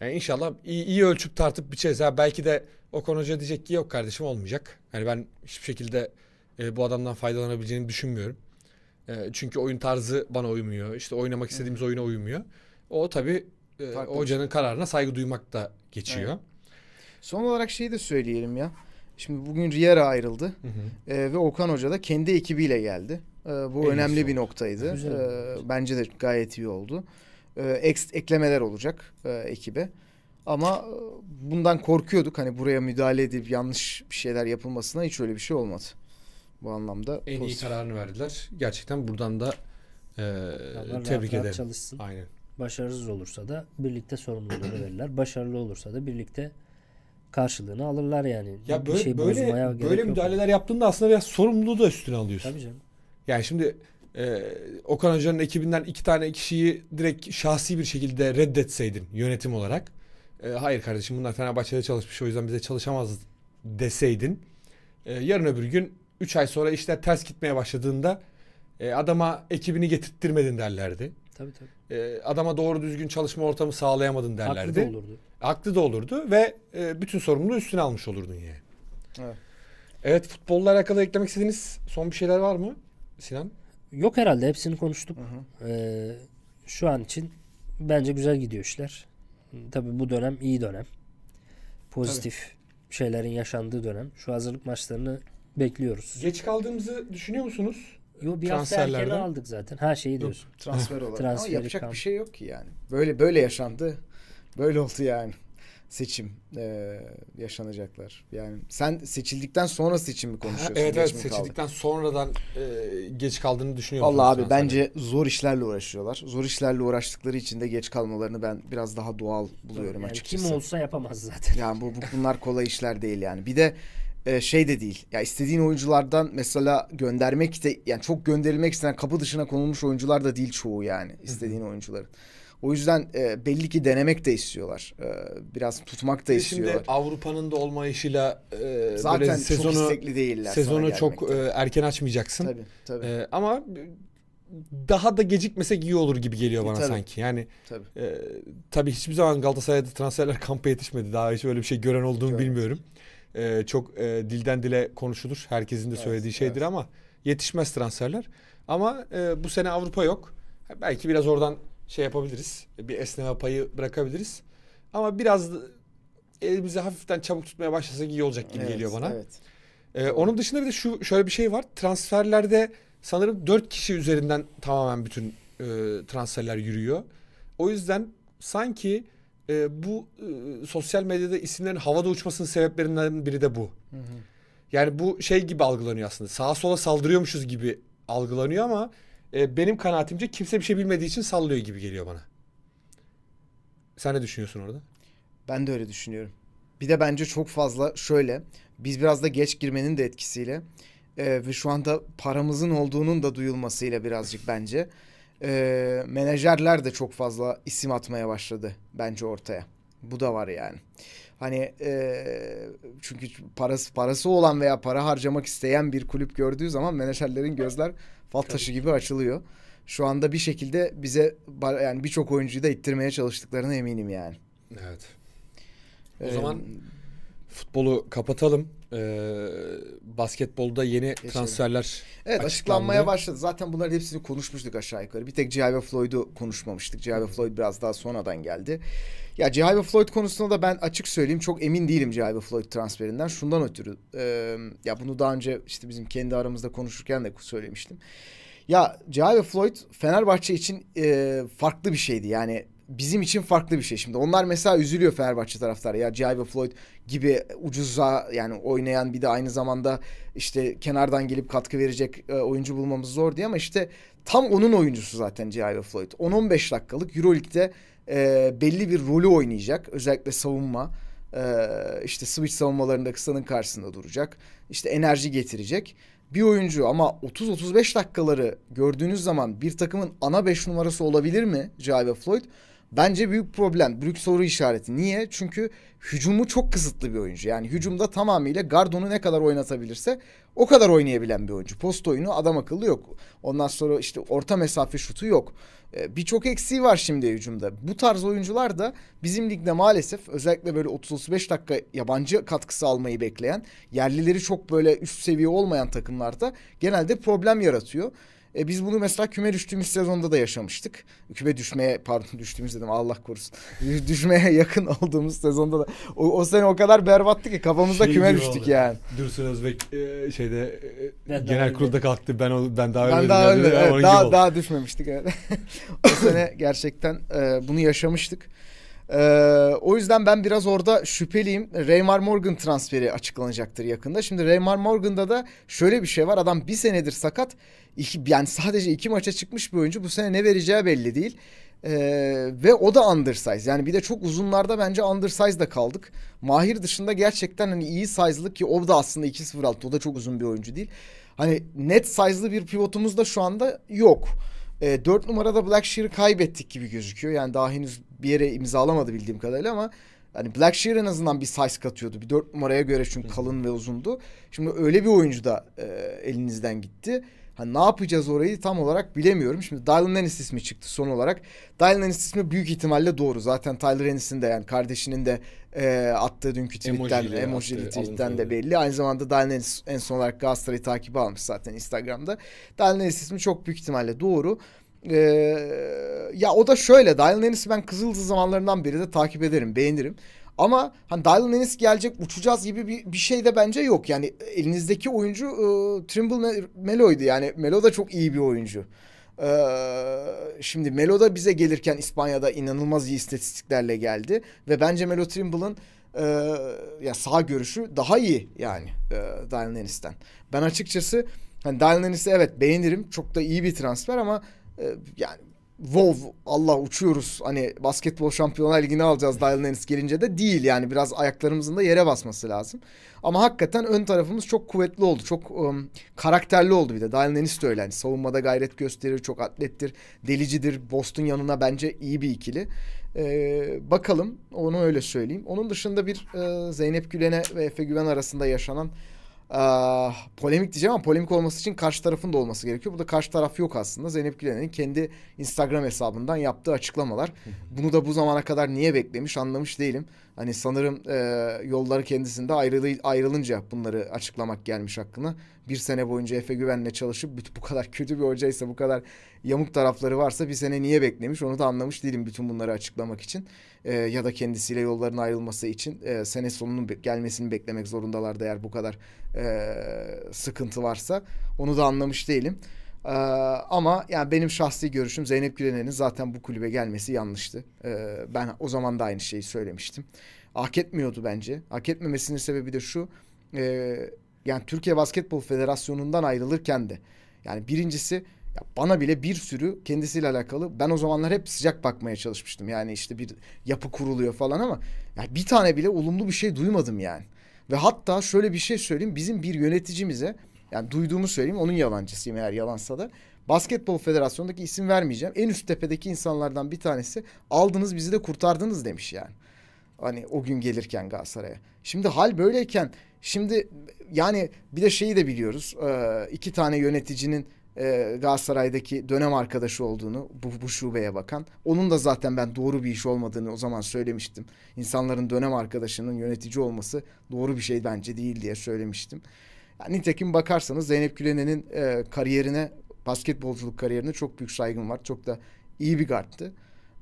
Yani inşallah iyi, iyi ölçüp tartıp biçeriz. Ha belki de Okan Hoca diyecek ki yok kardeşim olmayacak. Yani ben hiçbir şekilde e, bu adamdan faydalanabileceğini düşünmüyorum. E, çünkü oyun tarzı bana uymuyor. İşte oynamak istediğimiz evet. oyuna uymuyor. O tabii e, Farklı hocanın şey. kararına saygı duymak da geçiyor. Evet. Son olarak şeyi de söyleyelim ya. Şimdi bugün Riera ayrıldı hı hı. E, ve Okan Hoca da kendi ekibiyle geldi. E, bu en önemli bir noktaydı. Güzel. bence de gayet iyi oldu. E, ek, eklemeler olacak e, ekibe. Ama e, bundan korkuyorduk. Hani buraya müdahale edip yanlış bir şeyler yapılmasına hiç öyle bir şey olmadı. Bu anlamda en pozitif. iyi kararını verdiler. Gerçekten buradan da e, tebrik rahat ederim. çalışsın. Aynen. Başarısız olursa da birlikte sorumluluğunu verirler. Başarılı olursa da birlikte karşılığını alırlar yani. Ya bir böyle şey böyle, böyle müdahaleler yok. yaptığında aslında biraz sorumluluğu da üstüne alıyorsun. Tabii canım. Yani şimdi e, Okan Hoca'nın ekibinden iki tane kişiyi direkt şahsi bir şekilde reddetseydin yönetim olarak. E, hayır kardeşim bunlar Fenerbahçe'de çalışmış o yüzden bize çalışamaz deseydin. E, yarın öbür gün 3 ay sonra işler ters gitmeye başladığında e, adama ekibini getirttirmedin derlerdi. Tabii tabii. E, adama doğru düzgün çalışma ortamı sağlayamadın derlerdi. Haklı da olurdu. Haklı da olurdu ve e, bütün sorumluluğu üstüne almış olurdun yani. Evet. Evet futbolla alakalı eklemek istediğiniz son bir şeyler var mı Sinan? Yok herhalde hepsini konuştuk. Hı hı. Ee, şu an için bence güzel gidiyor işler. Tabii bu dönem iyi dönem. Pozitif Tabii. şeylerin yaşandığı dönem. Şu hazırlık maçlarını bekliyoruz. Geç kaldığımızı düşünüyor musunuz? Yo bir hafta erken aldık zaten. Her şeyi diyorsun. Yok, transfer olarak. Transferi Ama yapacak kaldı. bir şey yok ki yani. Böyle böyle yaşandı. Böyle oldu yani seçim e, yaşanacaklar. Yani sen seçildikten sonra seçim mi konuşuyorsun? Ha, evet evet seçildikten kaldı? sonradan e, geç kaldığını düşünüyorum. Valla abi bence sana. zor işlerle uğraşıyorlar. Zor işlerle uğraştıkları için de geç kalmalarını ben biraz daha doğal buluyorum yani açıkçası. Kim olsa yapamaz zaten. Yani bu, bu bunlar kolay işler değil yani. Bir de e, şey de değil. Ya istediğin oyunculardan mesela göndermek de yani çok gönderilmek istenen kapı dışına konulmuş oyuncular da değil çoğu yani istediğin oyuncuların. O yüzden e, belli ki denemek de istiyorlar. E, biraz tutmak da Şimdi istiyorlar. Şimdi Avrupa'nın da olmayışıyla e, zaten böyle sezonu, çok istekli değiller. Sezonu çok e, erken açmayacaksın. Tabii, tabii. E, ama daha da gecikmesek iyi olur gibi geliyor e, bana tabii. sanki. Yani tabii. E, tabii hiçbir zaman Galatasaray'da transferler kampa yetişmedi. Daha hiç öyle bir şey gören olduğunu bilmiyorum. Evet e, çok e, dilden dile konuşulur. Herkesin de söylediği evet, şeydir evet. ama yetişmez transferler. Ama e, bu sene Avrupa yok. Belki biraz oradan şey yapabiliriz. Bir esneme payı bırakabiliriz. Ama biraz elimizi hafiften çabuk tutmaya başlasak iyi olacak gibi evet, geliyor bana. Evet. Ee, onun dışında bir de şu şöyle bir şey var. Transferlerde sanırım dört kişi üzerinden tamamen bütün e, transferler yürüyor. O yüzden sanki e, bu e, sosyal medyada isimlerin havada uçmasının sebeplerinden biri de bu. Hı hı. Yani bu şey gibi algılanıyor aslında. Sağa sola saldırıyormuşuz gibi algılanıyor ama e, benim kanaatimce kimse bir şey bilmediği için sallıyor gibi geliyor bana. Sen ne düşünüyorsun orada? Ben de öyle düşünüyorum. Bir de bence çok fazla şöyle biz biraz da geç girmenin de etkisiyle e, ve şu anda paramızın olduğunun da duyulmasıyla birazcık bence e, menajerler de çok fazla isim atmaya başladı bence ortaya. Bu da var yani. Hani e, çünkü parası parası olan veya para harcamak isteyen bir kulüp gördüğü zaman menajerlerin gözler fal taşı gibi açılıyor. Şu anda bir şekilde bize yani birçok oyuncuyu da ittirmeye çalıştıklarına eminim yani. Evet. O ee, zaman futbolu kapatalım. Ee, basketbolda yeni Geçelim. transferler Evet açıklanmaya başladı. Zaten bunların hepsini konuşmuştuk aşağı yukarı. Bir tek Cihabe Floyd'u konuşmamıştık. Cihabe Floyd biraz daha sonradan geldi. Ya Cihabe Floyd konusunda da ben açık söyleyeyim çok emin değilim Cihabe Floyd transferinden. Şundan ötürü e, ya bunu daha önce işte bizim kendi aramızda konuşurken de söylemiştim. Ya Cihabe Floyd Fenerbahçe için e, farklı bir şeydi. Yani bizim için farklı bir şey şimdi. Onlar mesela üzülüyor Fenerbahçe taraftar ya Cihay ve Floyd gibi ucuza yani oynayan bir de aynı zamanda işte kenardan gelip katkı verecek e, oyuncu bulmamız zor diye ama işte tam onun oyuncusu zaten Cihay ve Floyd. 10-15 dakikalık EuroLeague'de e, belli bir rolü oynayacak. Özellikle savunma e, işte switch savunmalarında kısanın karşısında duracak. İşte enerji getirecek bir oyuncu ama 30-35 dakikaları gördüğünüz zaman bir takımın ana 5 numarası olabilir mi Jai ve Floyd? Bence büyük problem, büyük soru işareti. Niye? Çünkü hücumu çok kısıtlı bir oyuncu. Yani hücumda tamamıyla Gardon'u ne kadar oynatabilirse o kadar oynayabilen bir oyuncu. Post oyunu adam akıllı yok. Ondan sonra işte orta mesafe şutu yok. Ee, Birçok eksiği var şimdi hücumda. Bu tarz oyuncular da bizim ligde maalesef özellikle böyle 30-35 dakika yabancı katkısı almayı bekleyen, yerlileri çok böyle üst seviye olmayan takımlarda genelde problem yaratıyor. E, biz bunu mesela küme düştüğümüz sezonda da yaşamıştık. Küme düşmeye pardon düştüğümüz dedim Allah korusun. düşmeye yakın olduğumuz sezonda da. O, o sene o kadar berbattı ki kafamızda şey küme düştük oldu. yani. Dursun Özbek e, şeyde e, ben genel kurulda kalktı. Ben ben daha ben daha ölmedim. Evet, daha, daha düşmemiştik evet. o sene gerçekten e, bunu yaşamıştık. Ee, o yüzden ben biraz orada şüpheliyim. Raymar Morgan transferi açıklanacaktır yakında. Şimdi Raymar Morgan'da da şöyle bir şey var. Adam bir senedir sakat iki, yani sadece iki maça çıkmış bir oyuncu bu sene ne vereceği belli değil. Ee, ve o da undersize. Yani bir de çok uzunlarda bence da kaldık. Mahir dışında gerçekten hani iyi size'lı ki o da aslında 2.06. O da çok uzun bir oyuncu değil. Hani net size'lı bir pivotumuz da şu anda yok. E, ee, 4 numarada Blackshear'ı kaybettik gibi gözüküyor. Yani daha henüz bir yere imzalamadı bildiğim kadarıyla ama hani Blackshear en azından bir size katıyordu. Bir 4 numaraya göre çünkü kalın ve uzundu. Şimdi öyle bir oyuncu da e, elinizden gitti. Hani ne yapacağız orayı tam olarak bilemiyorum. Şimdi Dylan Ennis ismi çıktı son olarak. Dylan Ennis ismi büyük ihtimalle doğru. Zaten Tyler Ennis'in de yani kardeşinin de e, attığı dünkü tweetten, emojili, emojili tweetten de belli. Aynı zamanda Dylan Ennis en son olarak Galatasaray'ı takip almış zaten Instagram'da. Dylan Ennis ismi çok büyük ihtimalle doğru. Ee, ya o da şöyle Dylan Ennis'i ben Kızıldız zamanlarından beri de takip ederim, beğenirim. Ama hani Dylan Ennis gelecek uçacağız gibi bir, bir şey de bence yok. Yani elinizdeki oyuncu e, Trimble Melo'ydu. Yani Melo da çok iyi bir oyuncu. Ee, şimdi Melo da bize gelirken İspanya'da inanılmaz iyi istatistiklerle geldi. Ve bence Melo Trimble'ın e, ya sağ görüşü daha iyi yani e, Dylan Ennis'ten. Ben açıkçası hani Dylan Ennis'i evet beğenirim. Çok da iyi bir transfer ama e, yani WoW Allah uçuyoruz hani basketbol şampiyonlar ligini alacağız Dial Ennis gelince de değil yani biraz ayaklarımızın da yere basması lazım. Ama hakikaten ön tarafımız çok kuvvetli oldu çok um, karakterli oldu bir de Dial Ennis de öyle hani savunmada gayret gösterir çok atlettir delicidir Boston yanına bence iyi bir ikili. Ee, bakalım onu öyle söyleyeyim. Onun dışında bir e, Zeynep Gülen'e ve Efe Güven arasında yaşanan Aa, ah, polemik diyeceğim ama polemik olması için karşı tarafın da olması gerekiyor. Burada karşı taraf yok aslında. Zeynep Gülen'in kendi Instagram hesabından yaptığı açıklamalar. Bunu da bu zamana kadar niye beklemiş anlamış değilim. Hani sanırım e, yolları kendisinde ayrılı, ayrılınca bunları açıklamak gelmiş hakkına. Bir sene boyunca Efe Güven'le çalışıp bu kadar kötü bir hocaysa bu kadar yamuk tarafları varsa bir sene niye beklemiş onu da anlamış değilim bütün bunları açıklamak için. E, ya da kendisiyle yolların ayrılması için e, sene sonunun be- gelmesini beklemek zorundalar eğer bu kadar e, sıkıntı varsa. Onu da anlamış değilim. Ee, ama yani benim şahsi görüşüm Zeynep Gülener'in zaten bu kulübe gelmesi yanlıştı. Ee, ben o zaman da aynı şeyi söylemiştim. Hak etmiyordu bence. Hak etmemesinin sebebi de şu. E, yani Türkiye Basketbol Federasyonu'ndan ayrılırken de yani birincisi ya bana bile bir sürü kendisiyle alakalı ben o zamanlar hep sıcak bakmaya çalışmıştım. Yani işte bir yapı kuruluyor falan ama yani bir tane bile olumlu bir şey duymadım yani. Ve hatta şöyle bir şey söyleyeyim bizim bir yöneticimize yani duyduğumu söyleyeyim onun yalancısıyım eğer yalansa da. Basketbol Federasyonu'ndaki isim vermeyeceğim. En üst tepedeki insanlardan bir tanesi aldınız bizi de kurtardınız demiş yani. Hani o gün gelirken Galatasaray'a. Şimdi hal böyleyken şimdi yani bir de şeyi de biliyoruz. Ee, iki tane yöneticinin e, Galatasaray'daki dönem arkadaşı olduğunu bu, bu şubeye bakan. Onun da zaten ben doğru bir iş olmadığını o zaman söylemiştim. İnsanların dönem arkadaşının yönetici olması doğru bir şey bence değil diye söylemiştim. Yani nitekim bakarsanız Zeynep Gülen'in e, kariyerine, basketbolculuk kariyerine çok büyük saygım var. Çok da iyi bir gardtı.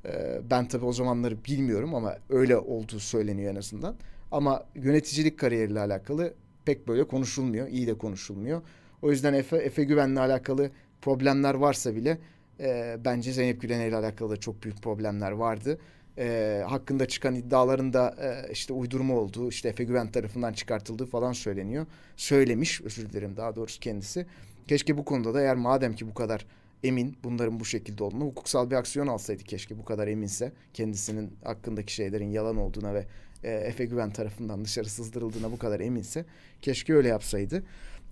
E, ben tabii o zamanları bilmiyorum ama öyle olduğu söyleniyor en azından. Ama yöneticilik kariyeriyle alakalı pek böyle konuşulmuyor. İyi de konuşulmuyor. O yüzden Efe, Efe Güven'le alakalı problemler varsa bile e, bence Zeynep Gülen'e ile alakalı da çok büyük problemler vardı e, hakkında çıkan iddiaların da e, işte uydurma olduğu, işte Efe Güven tarafından çıkartıldığı falan söyleniyor. Söylemiş, özür dilerim daha doğrusu kendisi. Keşke bu konuda da eğer madem ki bu kadar emin bunların bu şekilde olduğunu hukuksal bir aksiyon alsaydı keşke bu kadar eminse kendisinin hakkındaki şeylerin yalan olduğuna ve e, Efe Güven tarafından dışarı sızdırıldığına bu kadar eminse keşke öyle yapsaydı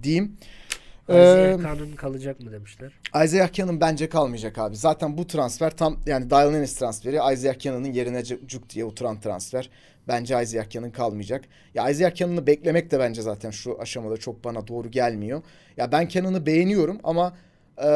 diyeyim. Isaiah Cannon kalacak mı demişler. Isaiah Cannon bence kalmayacak abi. Zaten bu transfer tam yani Dial Ennis transferi Isaiah Cannon'ın yerine cuk diye oturan transfer. Bence Isaiah Cannon kalmayacak. Ya Isaiah Cannon'ı beklemek de bence zaten şu aşamada çok bana doğru gelmiyor. Ya ben Cannon'ı beğeniyorum ama e,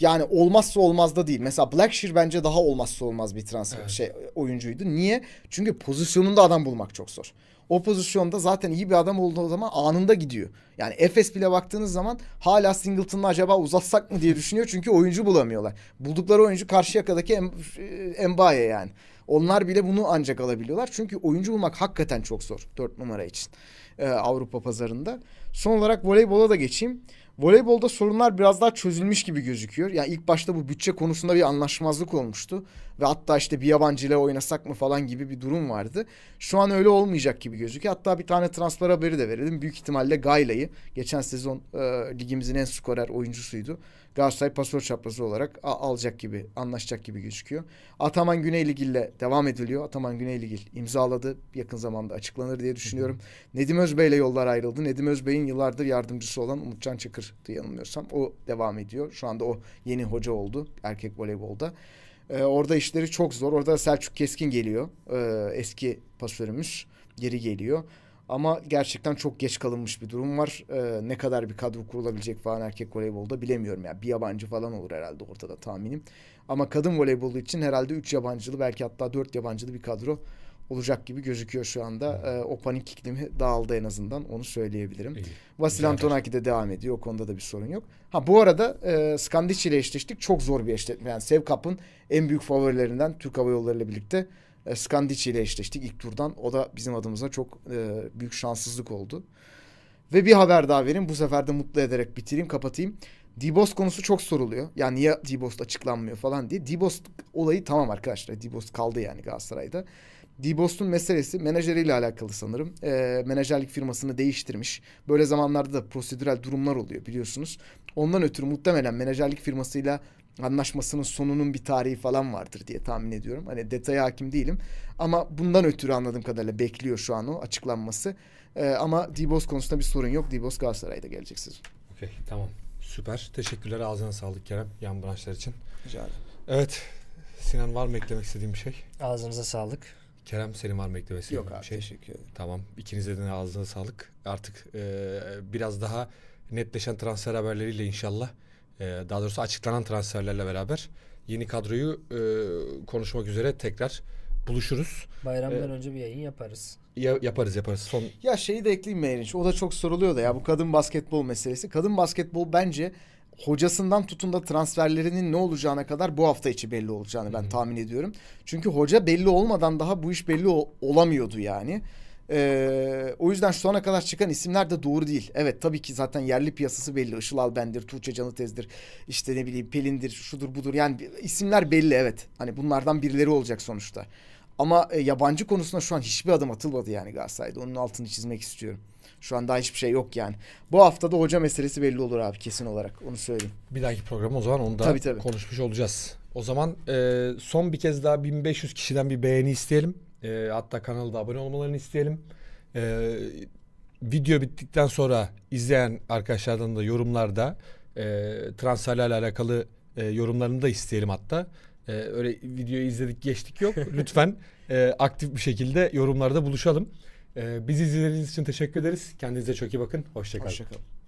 yani olmazsa olmaz da değil. Mesela Blackshear bence daha olmazsa olmaz bir transfer evet. şey oyuncuydu. Niye? Çünkü pozisyonunda adam bulmak çok zor o pozisyonda zaten iyi bir adam olduğu zaman anında gidiyor. Yani Efes bile baktığınız zaman hala Singleton'la acaba uzatsak mı diye düşünüyor. Çünkü oyuncu bulamıyorlar. Buldukları oyuncu karşı yakadaki Embaye e, yani. Onlar bile bunu ancak alabiliyorlar. Çünkü oyuncu bulmak hakikaten çok zor. Dört numara için. Ee, Avrupa pazarında. Son olarak voleybola da geçeyim. Voleybolda sorunlar biraz daha çözülmüş gibi gözüküyor. Yani ilk başta bu bütçe konusunda bir anlaşmazlık olmuştu. Ve hatta işte bir yabancı ile oynasak mı falan gibi bir durum vardı. Şu an öyle olmayacak gibi gözüküyor. Hatta bir tane transfer haberi de verelim. Büyük ihtimalle Gayla'yı geçen sezon e, ligimizin en skorer oyuncusuydu. Galatasaray pasör çaprazı olarak alacak gibi, anlaşacak gibi gözüküyor. Ataman Güneyligil ile devam ediliyor. Ataman Güneyligil imzaladı. Yakın zamanda açıklanır diye düşünüyorum. Nedim Özbey ile yollar ayrıldı. Nedim Özbey'in yıllardır yardımcısı olan Umutcan Çakır diye yanılmıyorsam o devam ediyor. Şu anda o yeni hoca oldu erkek voleybolda. Ee, orada işleri çok zor. Orada Selçuk Keskin geliyor. Ee, eski pasörümüz geri geliyor. Ama gerçekten çok geç kalınmış bir durum var. Ee, ne kadar bir kadro kurulabilecek falan erkek voleybolda bilemiyorum. Yani bir yabancı falan olur herhalde ortada tahminim. Ama kadın voleybolu için herhalde 3 yabancılı belki hatta 4 yabancılı bir kadro olacak gibi gözüküyor şu anda. Ee, o panik iklimi dağıldı en azından onu söyleyebilirim. İyi. Vasil Antonaki de devam ediyor. O konuda da bir sorun yok. Ha bu arada e, Skandic ile eşleştik. Çok zor bir eşleşme. Yani Sevkap'ın en büyük favorilerinden Türk Hava Yolları ile birlikte e, Skandici ile eşleştik ilk turdan. O da bizim adımıza çok e, büyük şanssızlık oldu. Ve bir haber daha vereyim. Bu sefer de mutlu ederek bitireyim, kapatayım. Dibos konusu çok soruluyor. Yani niye Dibos açıklanmıyor falan diye. Dibos olayı tamam arkadaşlar. Dibos kaldı yani Galatasaray'da. Dibos'un meselesi menajeriyle alakalı sanırım. E, menajerlik firmasını değiştirmiş. Böyle zamanlarda da prosedürel durumlar oluyor biliyorsunuz. Ondan ötürü muhtemelen menajerlik firmasıyla anlaşmasının sonunun bir tarihi falan vardır diye tahmin ediyorum. Hani detaya hakim değilim. Ama bundan ötürü anladığım kadarıyla bekliyor şu an o açıklanması. Ee, ama Dibos konusunda bir sorun yok. Dibos Galatasaray'da gelecek sizin. Okey tamam. Süper. Teşekkürler. Ağzına sağlık Kerem. Yan branşlar için. Rica ederim. Evet. Sinan var mı eklemek istediğim bir şey? Ağzınıza sağlık. Kerem senin var mı eklemek istediğin bir abi, şey? Yok abi. teşekkür ederim. Tamam. İkinize de ağzına sağlık. Artık e, biraz daha netleşen transfer haberleriyle inşallah ee, daha doğrusu açıklanan transferlerle beraber yeni kadroyu e, konuşmak üzere tekrar buluşuruz. Bayramdan ee, önce bir yayın yaparız. Ya, yaparız yaparız. Son Ya şeyi de ekleyeyim mi O da çok soruluyor da ya bu kadın basketbol meselesi. Kadın basketbol bence hocasından tutun da transferlerinin ne olacağına kadar bu hafta içi belli olacağını hı ben tahmin ediyorum. Çünkü hoca belli olmadan daha bu iş belli o- olamıyordu yani. Ee, o yüzden şu ana kadar çıkan isimler de doğru değil. Evet tabii ki zaten yerli piyasası belli. Işıl Albendir, Tuğçe Canıtez'dir, işte ne bileyim Pelin'dir, şudur budur. Yani isimler belli evet. Hani bunlardan birileri olacak sonuçta. Ama e, yabancı konusunda şu an hiçbir adım atılmadı yani Galatasaray'da. Onun altını çizmek istiyorum. Şu an daha hiçbir şey yok yani. Bu hafta da hoca meselesi belli olur abi kesin olarak. Onu söyleyeyim. Bir dahaki programı o zaman onu da tabii, tabii. konuşmuş olacağız. O zaman e, son bir kez daha 1500 kişiden bir beğeni isteyelim. E, hatta kanalda abone olmalarını isteyelim. E, video bittikten sonra izleyen arkadaşlardan da yorumlarda e, transferlerle alakalı e, yorumlarını da isteyelim hatta. E, öyle videoyu izledik geçtik yok. Lütfen e, aktif bir şekilde yorumlarda buluşalım. E, bizi izlediğiniz için teşekkür ederiz. Kendinize çok iyi bakın. Hoşçakalın. Hoşça kalın.